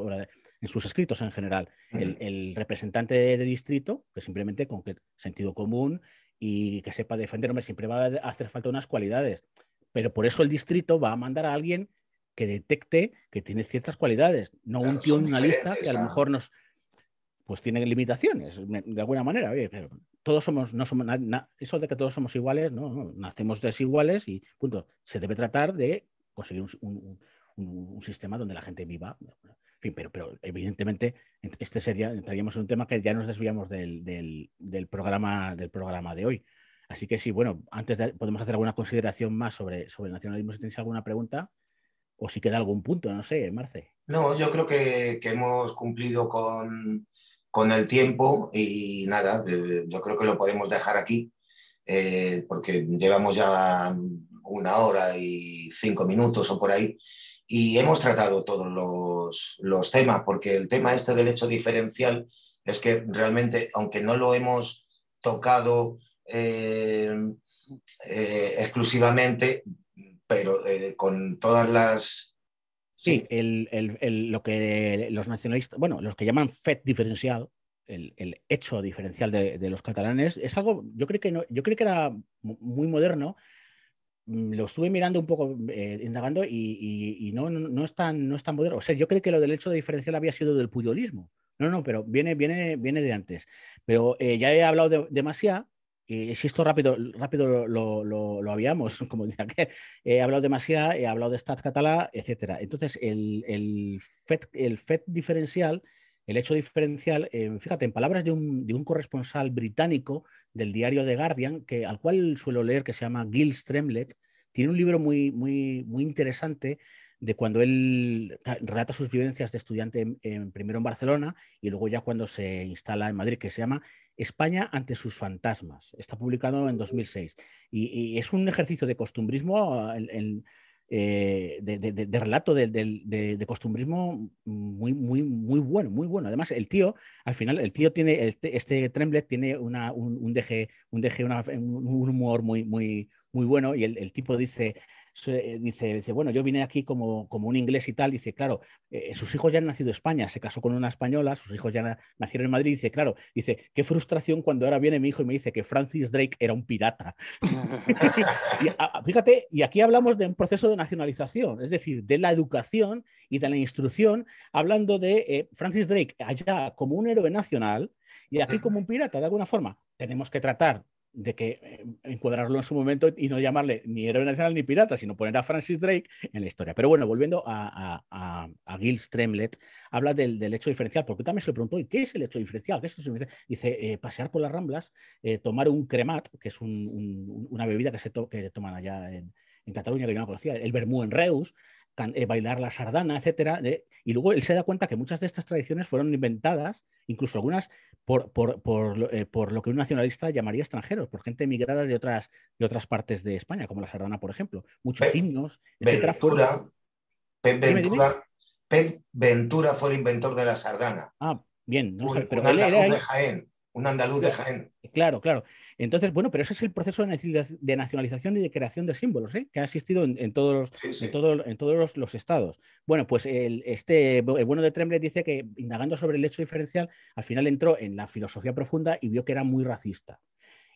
en sus escritos en general. El, representante de, distrito, que simplemente con sentido común y que sepa defender, siempre va a hacer falta unas cualidades. Pero por eso el distrito va a mandar a alguien que detecte que tiene ciertas cualidades, no un tío en una lista que a lo mejor nos pues tiene limitaciones, de alguna manera. Oye, pero todos somos, no somos, eso de que todos somos iguales, no, nacemos desiguales y punto. Se debe tratar de conseguir un, sistema donde la gente viva. pero, pero evidentemente este sería, entraríamos en un tema que ya nos desviamos del, programa, del programa de hoy. Así que sí, bueno, antes podemos hacer alguna consideración más sobre, sobre el nacionalismo, si tenéis alguna pregunta o si queda algún punto, no sé, Marce. No, yo creo que hemos cumplido con, con el tiempo y nada, eh, yo creo que lo podemos dejar aquí eh, porque llevamos ya una hora y cinco minutos o por ahí y hemos tratado todos los, temas porque el tema este del hecho diferencial es que realmente, aunque no lo hemos tocado eh, exclusivamente, pero con todas las Sí, lo que los nacionalistas, bueno, los que llaman FED diferencial, el, hecho diferencial de, los catalanes, es algo, yo creo que, yo creo que era muy moderno. Mm, lo estuve mirando un poco, eh, indagando, y, y, no, no, es tan, no es tan moderno. O sea, yo creo que lo del hecho diferencial había sido del puyolismo. No, no, pero viene, viene, viene de antes. Pero eh, ya he hablado de, demasiado y eh, si esto rápido, rápido lo, habíamos, como decía que he hablado demasiado, he hablado de Stat Catalá, etc. Entonces, el, el, FED, diferencial, el hecho diferencial, eh, fíjate, en palabras de un, corresponsal británico del diario The Guardian, que, al cual suelo leer, que se llama Gil Stremlet, tiene un libro muy, muy, muy interesante de cuando él relata sus vivencias de estudiante primero en Barcelona y luego ya cuando se instala en Madrid, que se llama España ante sus fantasmas. Está publicado en 2006. Y, es un ejercicio de costumbrismo, ah, eh, de, relato de, costumbrismo muy, muy, muy bueno, muy bueno. Además, el tío, al final, el tío tiene, este tremble, tiene un, un, un humor muy, muy, muy bueno y el tipo dice, eh, dice, dice, bueno, yo vine aquí como, como un inglés y tal, dice, claro, eh, eh, sus hijos ya han nacido en España, se casó con una española, sus hijos ya nacieron en Madrid, dice, claro, dice, qué frustración cuando ahora viene mi hijo y me dice que Francis Drake era un pirata. fíjate, y aquí hablamos de un proceso de nacionalización, es decir, de la educación y de la instrucción, hablando de Francis Drake allá como un héroe nacional y aquí como un pirata, de alguna forma. Tenemos que tratar de que eh, encuadrarlo en su momento y no llamarle ni héroe nacional ni pirata, sino poner a Francis Drake en la historia. Pero bueno, volviendo a, a, a, Gil Stremlet, habla del, hecho diferencial, porque también se le preguntó, ¿y qué es el hecho diferencial? ¿Qué es Dice, eh, pasear por las ramblas, eh, tomar un cremat, que es una bebida que se toman allá en, en Cataluña, que yo no conocía, el vermú en Reus, eh, bailar la sardana, etcétera. y luego él se da cuenta que muchas de estas tradiciones fueron inventadas, incluso algunas por, eh, por, lo que un nacionalista llamaría extranjeros, por gente emigrada de otras, de otras partes de España, como la sardana, por ejemplo. Muchos himnos, etcétera. Ventura, Ventura, fue el inventor de la sardana. Ah, bien. sé, pero de Jaén un andaluz de Jaén. Claro, claro. Entonces, bueno, pero ese es el proceso de nacionalización y de creación de símbolos ¿eh? que ha existido en, todos, los, En todos los, estados. Bueno, pues el, este, bueno de Tremble dice que indagando sobre el hecho diferencial, al final entró en la filosofía profunda y vio que era muy racista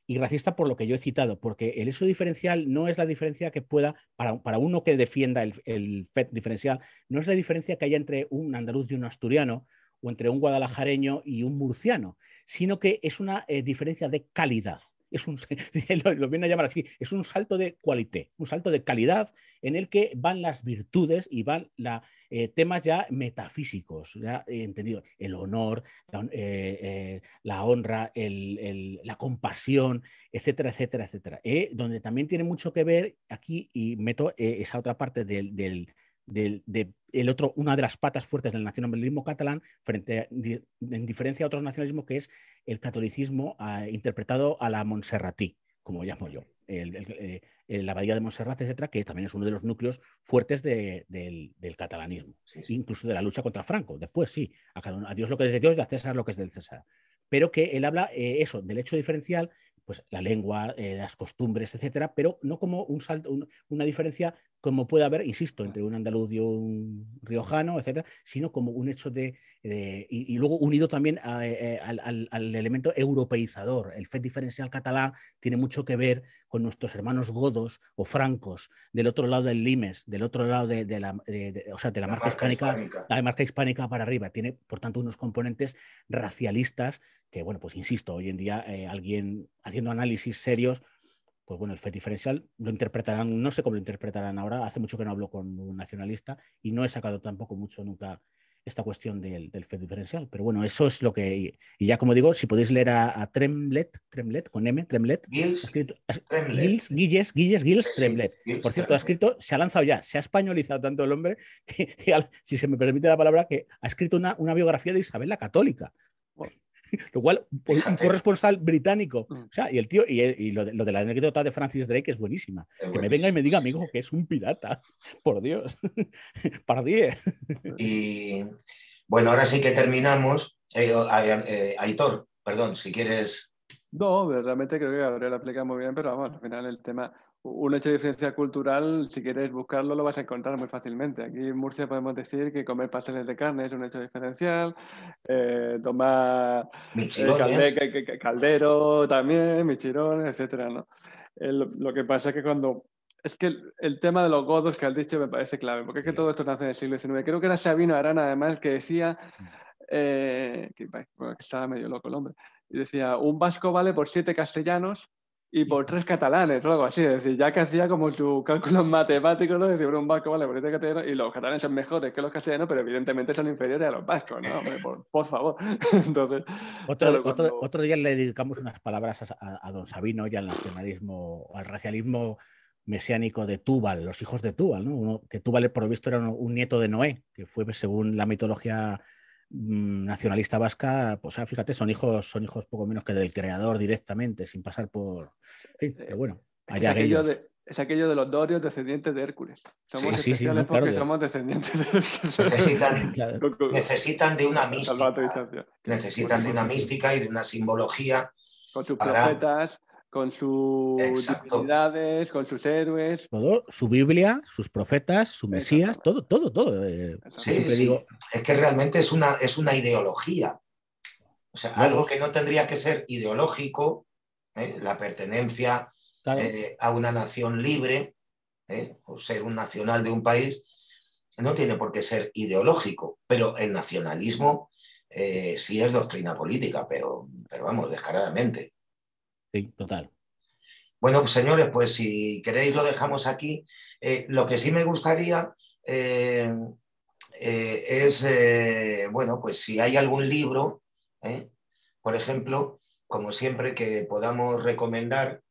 y racista por lo que yo he citado, porque el hecho diferencial no es la diferencia que pueda, para, uno que defienda el, el FED diferencial, no es la diferencia que haya entre un andaluz y un asturiano, o entre un guadalajareño y un murciano, sino que es una eh, diferencia de calidad. Es un, lo, viene a llamar así, es un salto de cualité, un salto de calidad en el que van las virtudes y van la, eh, temas ya metafísicos, ya he entendido, el honor, la, eh, honra, la compasión, etcétera, etcétera, etcétera. donde también tiene mucho que ver aquí, y meto esa otra parte del de el otro, una de las patas fuertes del nacionalismo catalán, frente en diferencia a otros nacionalismos, que es el catolicismo ah, interpretado a la Montserratí, como llamo yo. El, eh, la abadía de Montserrat, etcétera, que también es uno de los núcleos fuertes del, catalanismo, incluso de la lucha contra Franco. Después, sí, a, cada Dios lo que es de Dios y a César lo que es del César. Pero que él habla eh, eso, del hecho diferencial, pues la lengua, eh, las costumbres, etcétera, pero no como un salto, una diferencia como puede haber, insisto, entre un andaluz y un riojano, etcétera, sino como un hecho de. y, luego unido también eh, eh, al, al, elemento europeizador. El FED diferencial catalán tiene mucho que ver con nuestros hermanos godos o francos del otro lado del Limes, del otro lado de, de la, o sea, de la, marca, hispánica, la marca hispánica para arriba. Tiene, por tanto, unos componentes racialistas que, bueno, pues insisto, hoy en día eh, alguien haciendo análisis serios pues bueno, el FED diferencial lo interpretarán, no sé cómo lo interpretarán ahora, hace mucho que no hablo con un nacionalista y no he sacado tampoco mucho nunca esta cuestión del, FED diferencial, pero bueno, eso es lo que, y ya como digo, si podéis leer a, Tremblet, Tremlet, Tremlet, con M, Tremlet, Gilles, escrito, Guilles, Gilles, Gilles, Gilles, por cierto, ha escrito, se ha lanzado ya, se ha españolizado tanto el hombre, si se me permite la palabra, que ha escrito una, una biografía de Isabel la Católica, lo cual, un corresponsal británico. Mm. O sea, y el tío, y, lo, de, la anécdota de Francis Drake es buenísima. que me venga y me diga, amigo, que es un pirata. Por Dios. 10 Y bueno, ahora sí que terminamos. Eh, eh, eh, Aitor, perdón, si quieres. No, realmente creo que Gabriel aplicado muy bien, pero vamos, al final el tema un hecho de diferencia cultural, si quieres buscarlo, lo vas a encontrar muy fácilmente. Aquí en Murcia podemos decir que comer pasteles de carne es un hecho diferencial, eh, tomar eh, caldero también, michirón, etc. ¿no? Eh, lo, que pasa es que cuando... Es que el, tema de los godos que has dicho me parece clave, porque es que todo esto nace en el siglo XIX. Creo que era Sabino Arana, además, que decía... Mm. que, estaba medio loco el hombre. Y decía, un vasco vale por siete castellanos y por tres catalanes o algo así. Es decir, ya que hacía como su cálculo matemático, ¿no? decir, un vasco vale por este y los catalanes son mejores que los castellanos, pero evidentemente son inferiores a los vascos, ¿no? por, favor. Entonces, otro, día le dedicamos unas palabras a, don Sabino y al nacionalismo, al racialismo mesiánico de Túbal, los hijos de Túbal, ¿no? Uno, que Túbal, por lo visto, era un nieto de Noé, que fue, según la mitología Mm, nacionalista vasca, pues ah, fíjate, son hijos, son hijos poco menos que del creador directamente, sin pasar por. Eh, bueno, este es, aquello de, aquello de los dorios descendientes de Hércules. Somos especiales porque somos descendientes de Necesitan, necesitan de una mística. Necesitan de una mística y de una simbología. Con sus profetas, con sus divinidades, con sus héroes. Todo, su Biblia, sus profetas, su Mesías, todo, todo, todo. Eh. Sí, Digo... Es que realmente es una, es una ideología. O sea, algo que no tendría que ser ideológico, eh, la pertenencia eh, a una nación libre, o ser un nacional de un país, no tiene por qué ser ideológico, pero el nacionalismo sí es doctrina política, pero, pero vamos, descaradamente. Sí, total. Bueno, pues, señores, pues si queréis lo dejamos aquí. Eh, lo que sí me gustaría eh, eh, es, bueno, pues si hay algún libro, por ejemplo, como siempre que podamos recomendar,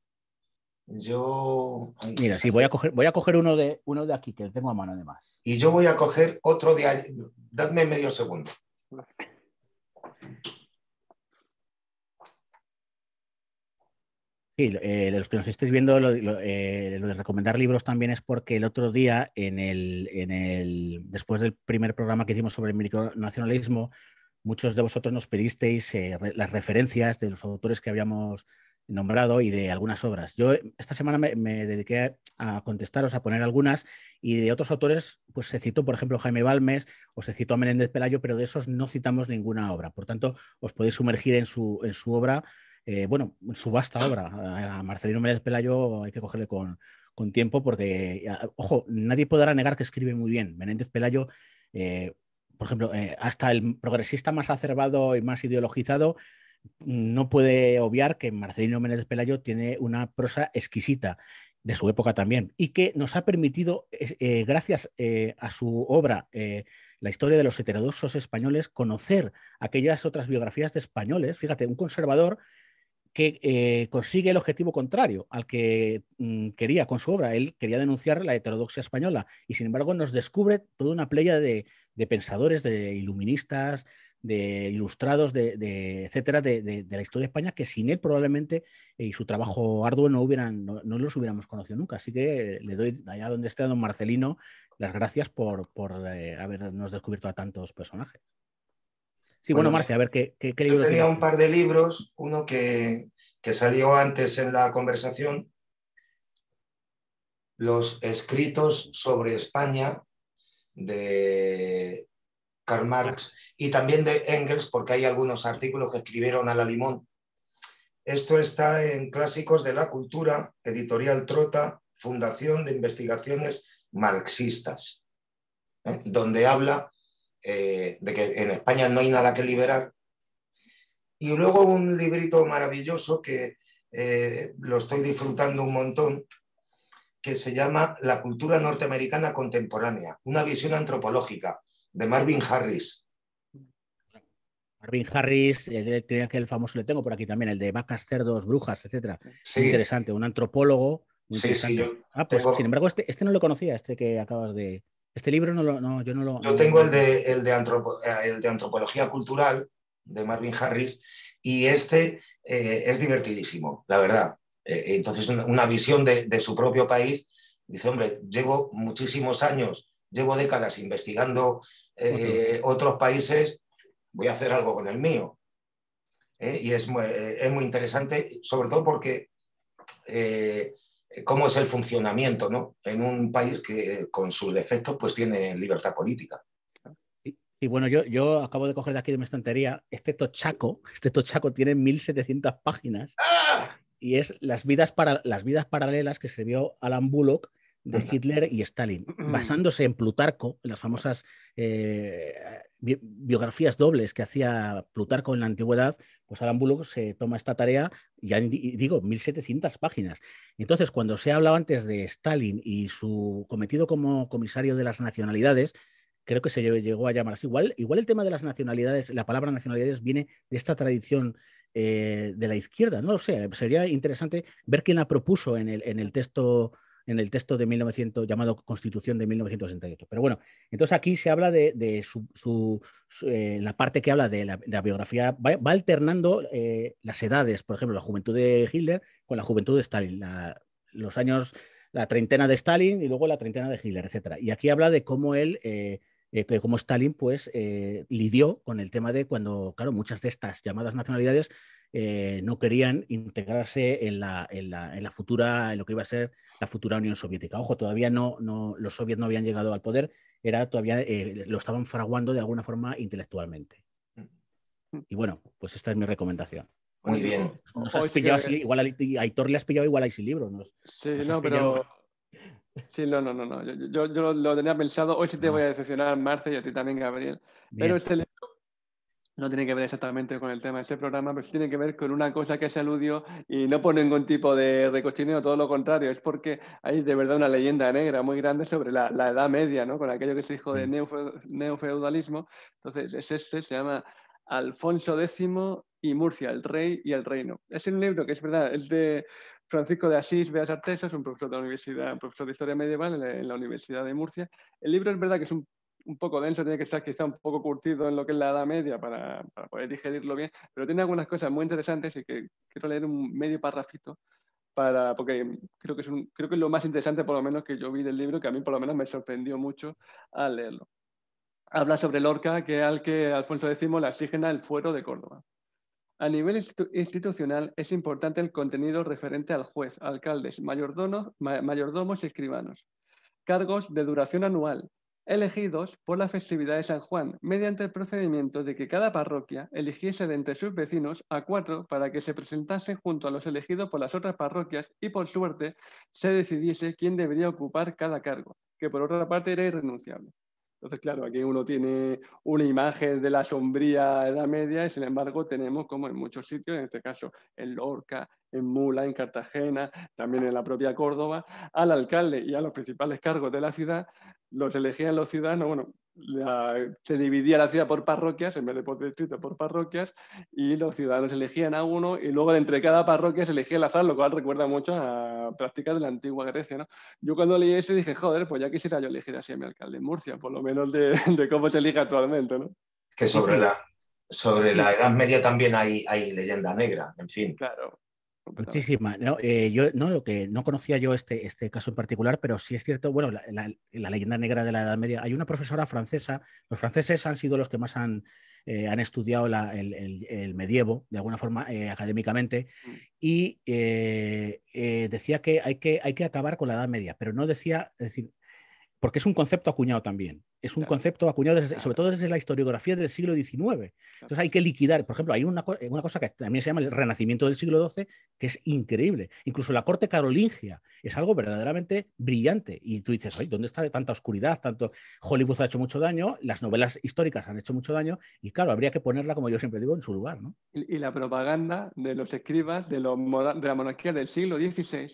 yo... Mira, sí, voy a coger, voy a uno, de, uno de aquí, que tengo a mano además. Y yo voy a coger otro de... Dadme medio segundo. Eh, los que nos estéis viendo, eh, lo, de recomendar libros también es porque el otro día, en el, después del primer programa que hicimos sobre el nacionalismo muchos de vosotros nos pedisteis eh, las referencias de los autores que habíamos nombrado y de algunas obras. Yo esta semana me, dediqué a contestaros, a poner algunas, y de otros autores, pues se citó, por ejemplo, Jaime Balmes o se citó a Menéndez Pelayo, pero de esos no citamos ninguna obra. Por tanto, os podéis sumergir en su, en su obra eh, bueno, su vasta obra. A Marcelino Menéndez Pelayo hay que cogerle con, tiempo porque, ojo, nadie podrá negar que escribe muy bien. Menéndez Pelayo, eh, por ejemplo, eh, hasta el progresista más acervado y más ideologizado mm, no puede obviar que Marcelino Menéndez Pelayo tiene una prosa exquisita de su época también y que nos ha permitido, gracias a su obra, la historia de los heterodoxos españoles, conocer aquellas otras biografías de españoles. Fíjate, un conservador que eh, consigue el objetivo contrario al que mm, quería con su obra. Él quería denunciar la heterodoxia española y sin embargo nos descubre toda una playa de, pensadores, de iluministas, de ilustrados, de, etcétera, de, la historia de España que sin él probablemente eh, y su trabajo arduo no, hubieran, no, los hubiéramos conocido nunca. Así que le doy allá donde esté a don Marcelino las gracias por, eh, habernos descubierto a tantos personajes. Sí, bueno, Marcia, a ver, ¿qué, qué, Tenía un par de libros, uno que, salió antes en la conversación, Los escritos sobre España de Karl Marx y también de Engels, porque hay algunos artículos que escribieron a la limón. Esto está en Clásicos de la Cultura, Editorial Trota, Fundación de Investigaciones Marxistas, ¿eh? donde habla eh, de que en España no hay nada que liberar. Y luego un librito maravilloso que eh, lo estoy disfrutando un montón, que se llama La cultura norteamericana contemporánea, una visión antropológica, de Marvin Harris. Marvin Harris, el, el famoso le tengo por aquí también, el de Vacas, Cerdos, Brujas, etc. Interesante, un antropólogo. Ah, pues, sin embargo, este, este no lo conocía, este que acabas de, este libro no lo, no, yo no lo... tengo el de, eh, el de, antropología cultural de Marvin Harris y este eh, es divertidísimo, la verdad. Eh, entonces, una, visión de, su propio país, dice, hombre, llevo muchísimos años, llevo décadas investigando otros países, voy a hacer algo con el mío. y es muy, interesante, sobre todo porque eh, cómo es el funcionamiento ¿no? en un país que con sus defectos pues tiene libertad política. Y bueno, yo, yo acabo de coger de aquí de mi estantería este tochaco, este tochaco tiene 1700 páginas ¡Ah! y es las vidas, para, las vidas paralelas que escribió Alan Bullock de Hitler y Stalin, mm. basándose en Plutarco, en las famosas eh, biografías dobles que hacía Plutarco en la antigüedad, pues Alan Bullock se toma esta tarea, y digo, 1700 páginas. Entonces, cuando se ha hablado antes de Stalin y su cometido como comisario de las nacionalidades, creo que se llegó a llamar así. Igual, igual el tema de las nacionalidades, la palabra nacionalidades viene de esta tradición eh, de la izquierda, no lo sé, sería interesante ver quién la propuso en el texto en el texto de 1900, llamado Constitución de 1968. Pero bueno, entonces aquí se habla de, eh, la parte que habla de la, biografía, va, alternando eh, las edades, por ejemplo, la juventud de Hitler con la juventud de Stalin, los años, la treintena de Stalin y luego la treintena de Hitler, etc. Y aquí habla de cómo él... Eh, como Stalin pues lidió con el tema de cuando, claro, muchas de estas llamadas nacionalidades eh, no querían integrarse en la, en, la, futura, en lo que iba a ser la futura Unión Soviética. Ojo, todavía no, no los soviets no habían llegado al poder, era todavía eh, lo estaban fraguando de alguna forma intelectualmente. Mm. Y bueno, pues esta es mi recomendación. Muy bien. igual Aitor le has pillado igual a ese libro. sí, no, pero. Sí, no, no, no, Yo, lo tenía pensado. Hoy sí te voy a decepcionar, Marce, y a ti también, Gabriel. Pero este, no tiene que ver exactamente con el tema de este programa, pero sí tiene que ver con una cosa que se aludió y no por ningún tipo de recochineo, todo lo contrario, es porque hay de verdad una leyenda negra muy grande sobre la, la Edad Media, ¿no? con aquello que se dijo de mm. neofeudalismo. Entonces, es este, se llama Alfonso X y Murcia, el rey y el reino. Es un libro que es verdad, es de Francisco de Asís Beas Artesas, un profesor de Universidad, un profesor de Historia Medieval en la Universidad de Murcia. El libro es verdad que es un un poco denso, tiene que estar quizá un poco curtido en lo que es la Edad Media para, poder digerirlo bien, pero tiene algunas cosas muy interesantes y que quiero leer un medio parrafito para, porque creo que, es creo que lo más interesante por lo menos que yo vi del libro, que a mí por lo menos me sorprendió mucho al leerlo. Habla sobre Lorca, que al que Alfonso X le asigna el fuero de Córdoba. A nivel institucional es importante el contenido referente al juez, alcaldes, mayordomos, mayordomos y escribanos. Cargos de duración anual, elegidos por la festividad de San Juan, mediante el procedimiento de que cada parroquia eligiese de entre sus vecinos a cuatro para que se presentasen junto a los elegidos por las otras parroquias y por suerte se decidiese quién debería ocupar cada cargo, que por otra parte era irrenunciable. Entonces, claro, aquí uno tiene una imagen de la sombría Edad Media y sin embargo tenemos como en muchos sitios, en este caso el Lorca, en Mula, en Cartagena, también en la propia Córdoba, al alcalde y a los principales cargos de la ciudad, los elegían los ciudadanos, bueno, se dividía la ciudad por parroquias, en vez de por distrito, por parroquias, y los ciudadanos elegían a uno, y luego de entre cada parroquia se elegía el azar, lo cual recuerda mucho a prácticas de la antigua Grecia. ¿no? Yo cuando leí eso dije, joder, pues ya quisiera yo elegir así a mi alcalde en Murcia, por lo menos de, de cómo se elige actualmente. ¿no? Que sobre la, sobre la Edad Media también hay, hay leyenda negra, en fin. Claro, Muchísimas. No, eh, yo no, lo que no conocía yo este, este caso en particular, pero sí es cierto, bueno, la, leyenda negra de la Edad Media. Hay una profesora francesa, los franceses han sido los que más han, eh, estudiado el, medievo, de alguna forma, eh, académicamente, mm. y decía que hay, que hay que acabar con la Edad Media, pero no decía, decir, porque es un concepto acuñado también. Es un concepto acuñado, sobre todo desde la historiografía del siglo XIX. Entonces hay que liquidar, por ejemplo, hay una, cosa que también se llama el renacimiento del siglo XII, que es increíble. Incluso la corte carolingia es algo verdaderamente brillante. Y tú dices, ay ¿dónde está tanta oscuridad? Tanto Hollywood ha hecho mucho daño, las novelas históricas han hecho mucho daño, y claro, habría que ponerla, como yo siempre digo, en su lugar. Y, la propaganda de los escribas de, los, de la monarquía del siglo XVI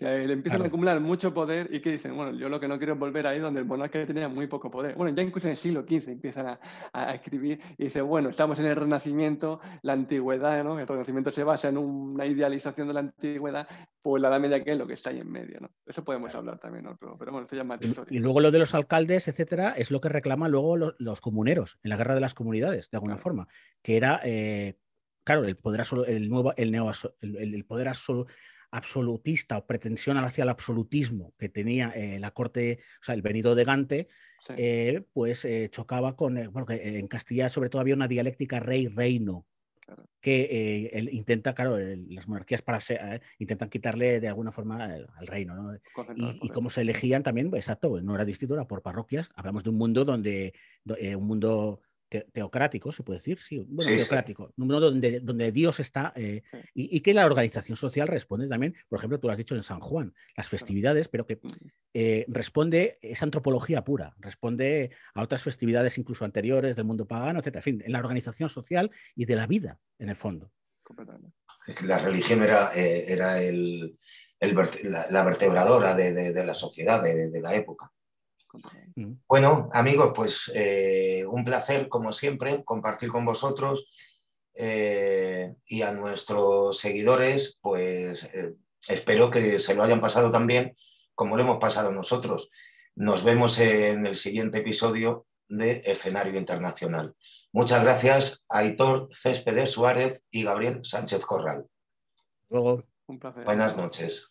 que le empiezan a, acumular mucho poder y que dicen, bueno, yo lo que no quiero es volver ahí donde el monarca tenía muy poco poder. Bueno, ya incluso en el siglo XV empiezan a, escribir y dicen, bueno, estamos en el Renacimiento, la antigüedad, ¿no? El Renacimiento se basa en una idealización de la antigüedad, pues la Edad Media que es lo que está ahí en medio, ¿no? Eso podemos hablar también otro, pero bueno, esto ya es más de historia. Y luego lo de los alcaldes, etcétera, es lo que reclaman luego los, comuneros en la guerra de las comunidades, de alguna forma, que era... Eh, claro, el poder, el, nuevo, el, neo, el, el poder absoluto absolutista o pretensión hacia el absolutismo que tenía eh, la corte, o sea, el venido de Gante, eh, pues eh, chocaba con, en Castilla sobre todo había una dialéctica rey-reino que intenta, claro, las monarquías para intentan quitarle de alguna forma al reino, y, cómo se elegían también, exacto, no era distrito, era por parroquias. Hablamos de un mundo donde, un mundo teocrático, se puede decir, sí, bueno, teocrático, donde, donde, Dios está eh, y, que la organización social responde también, por ejemplo, tú lo has dicho en San Juan, las festividades, pero que eh, responde, es antropología pura, responde a otras festividades incluso anteriores del mundo pagano, etc. En fin, en la organización social y de la vida, en el fondo. la religión era, eh, era el, la, vertebradora de, la sociedad, de, la época. Mm. Bueno, amigos, pues eh, un placer, como siempre, compartir con vosotros eh, y a nuestros seguidores, pues eh, espero que se lo hayan pasado también como lo hemos pasado nosotros. Nos vemos en el siguiente episodio de Escenario Internacional. Muchas gracias a Aitor Céspedes Suárez y Gabriel Sánchez Corral. Luego. Un placer. Buenas noches.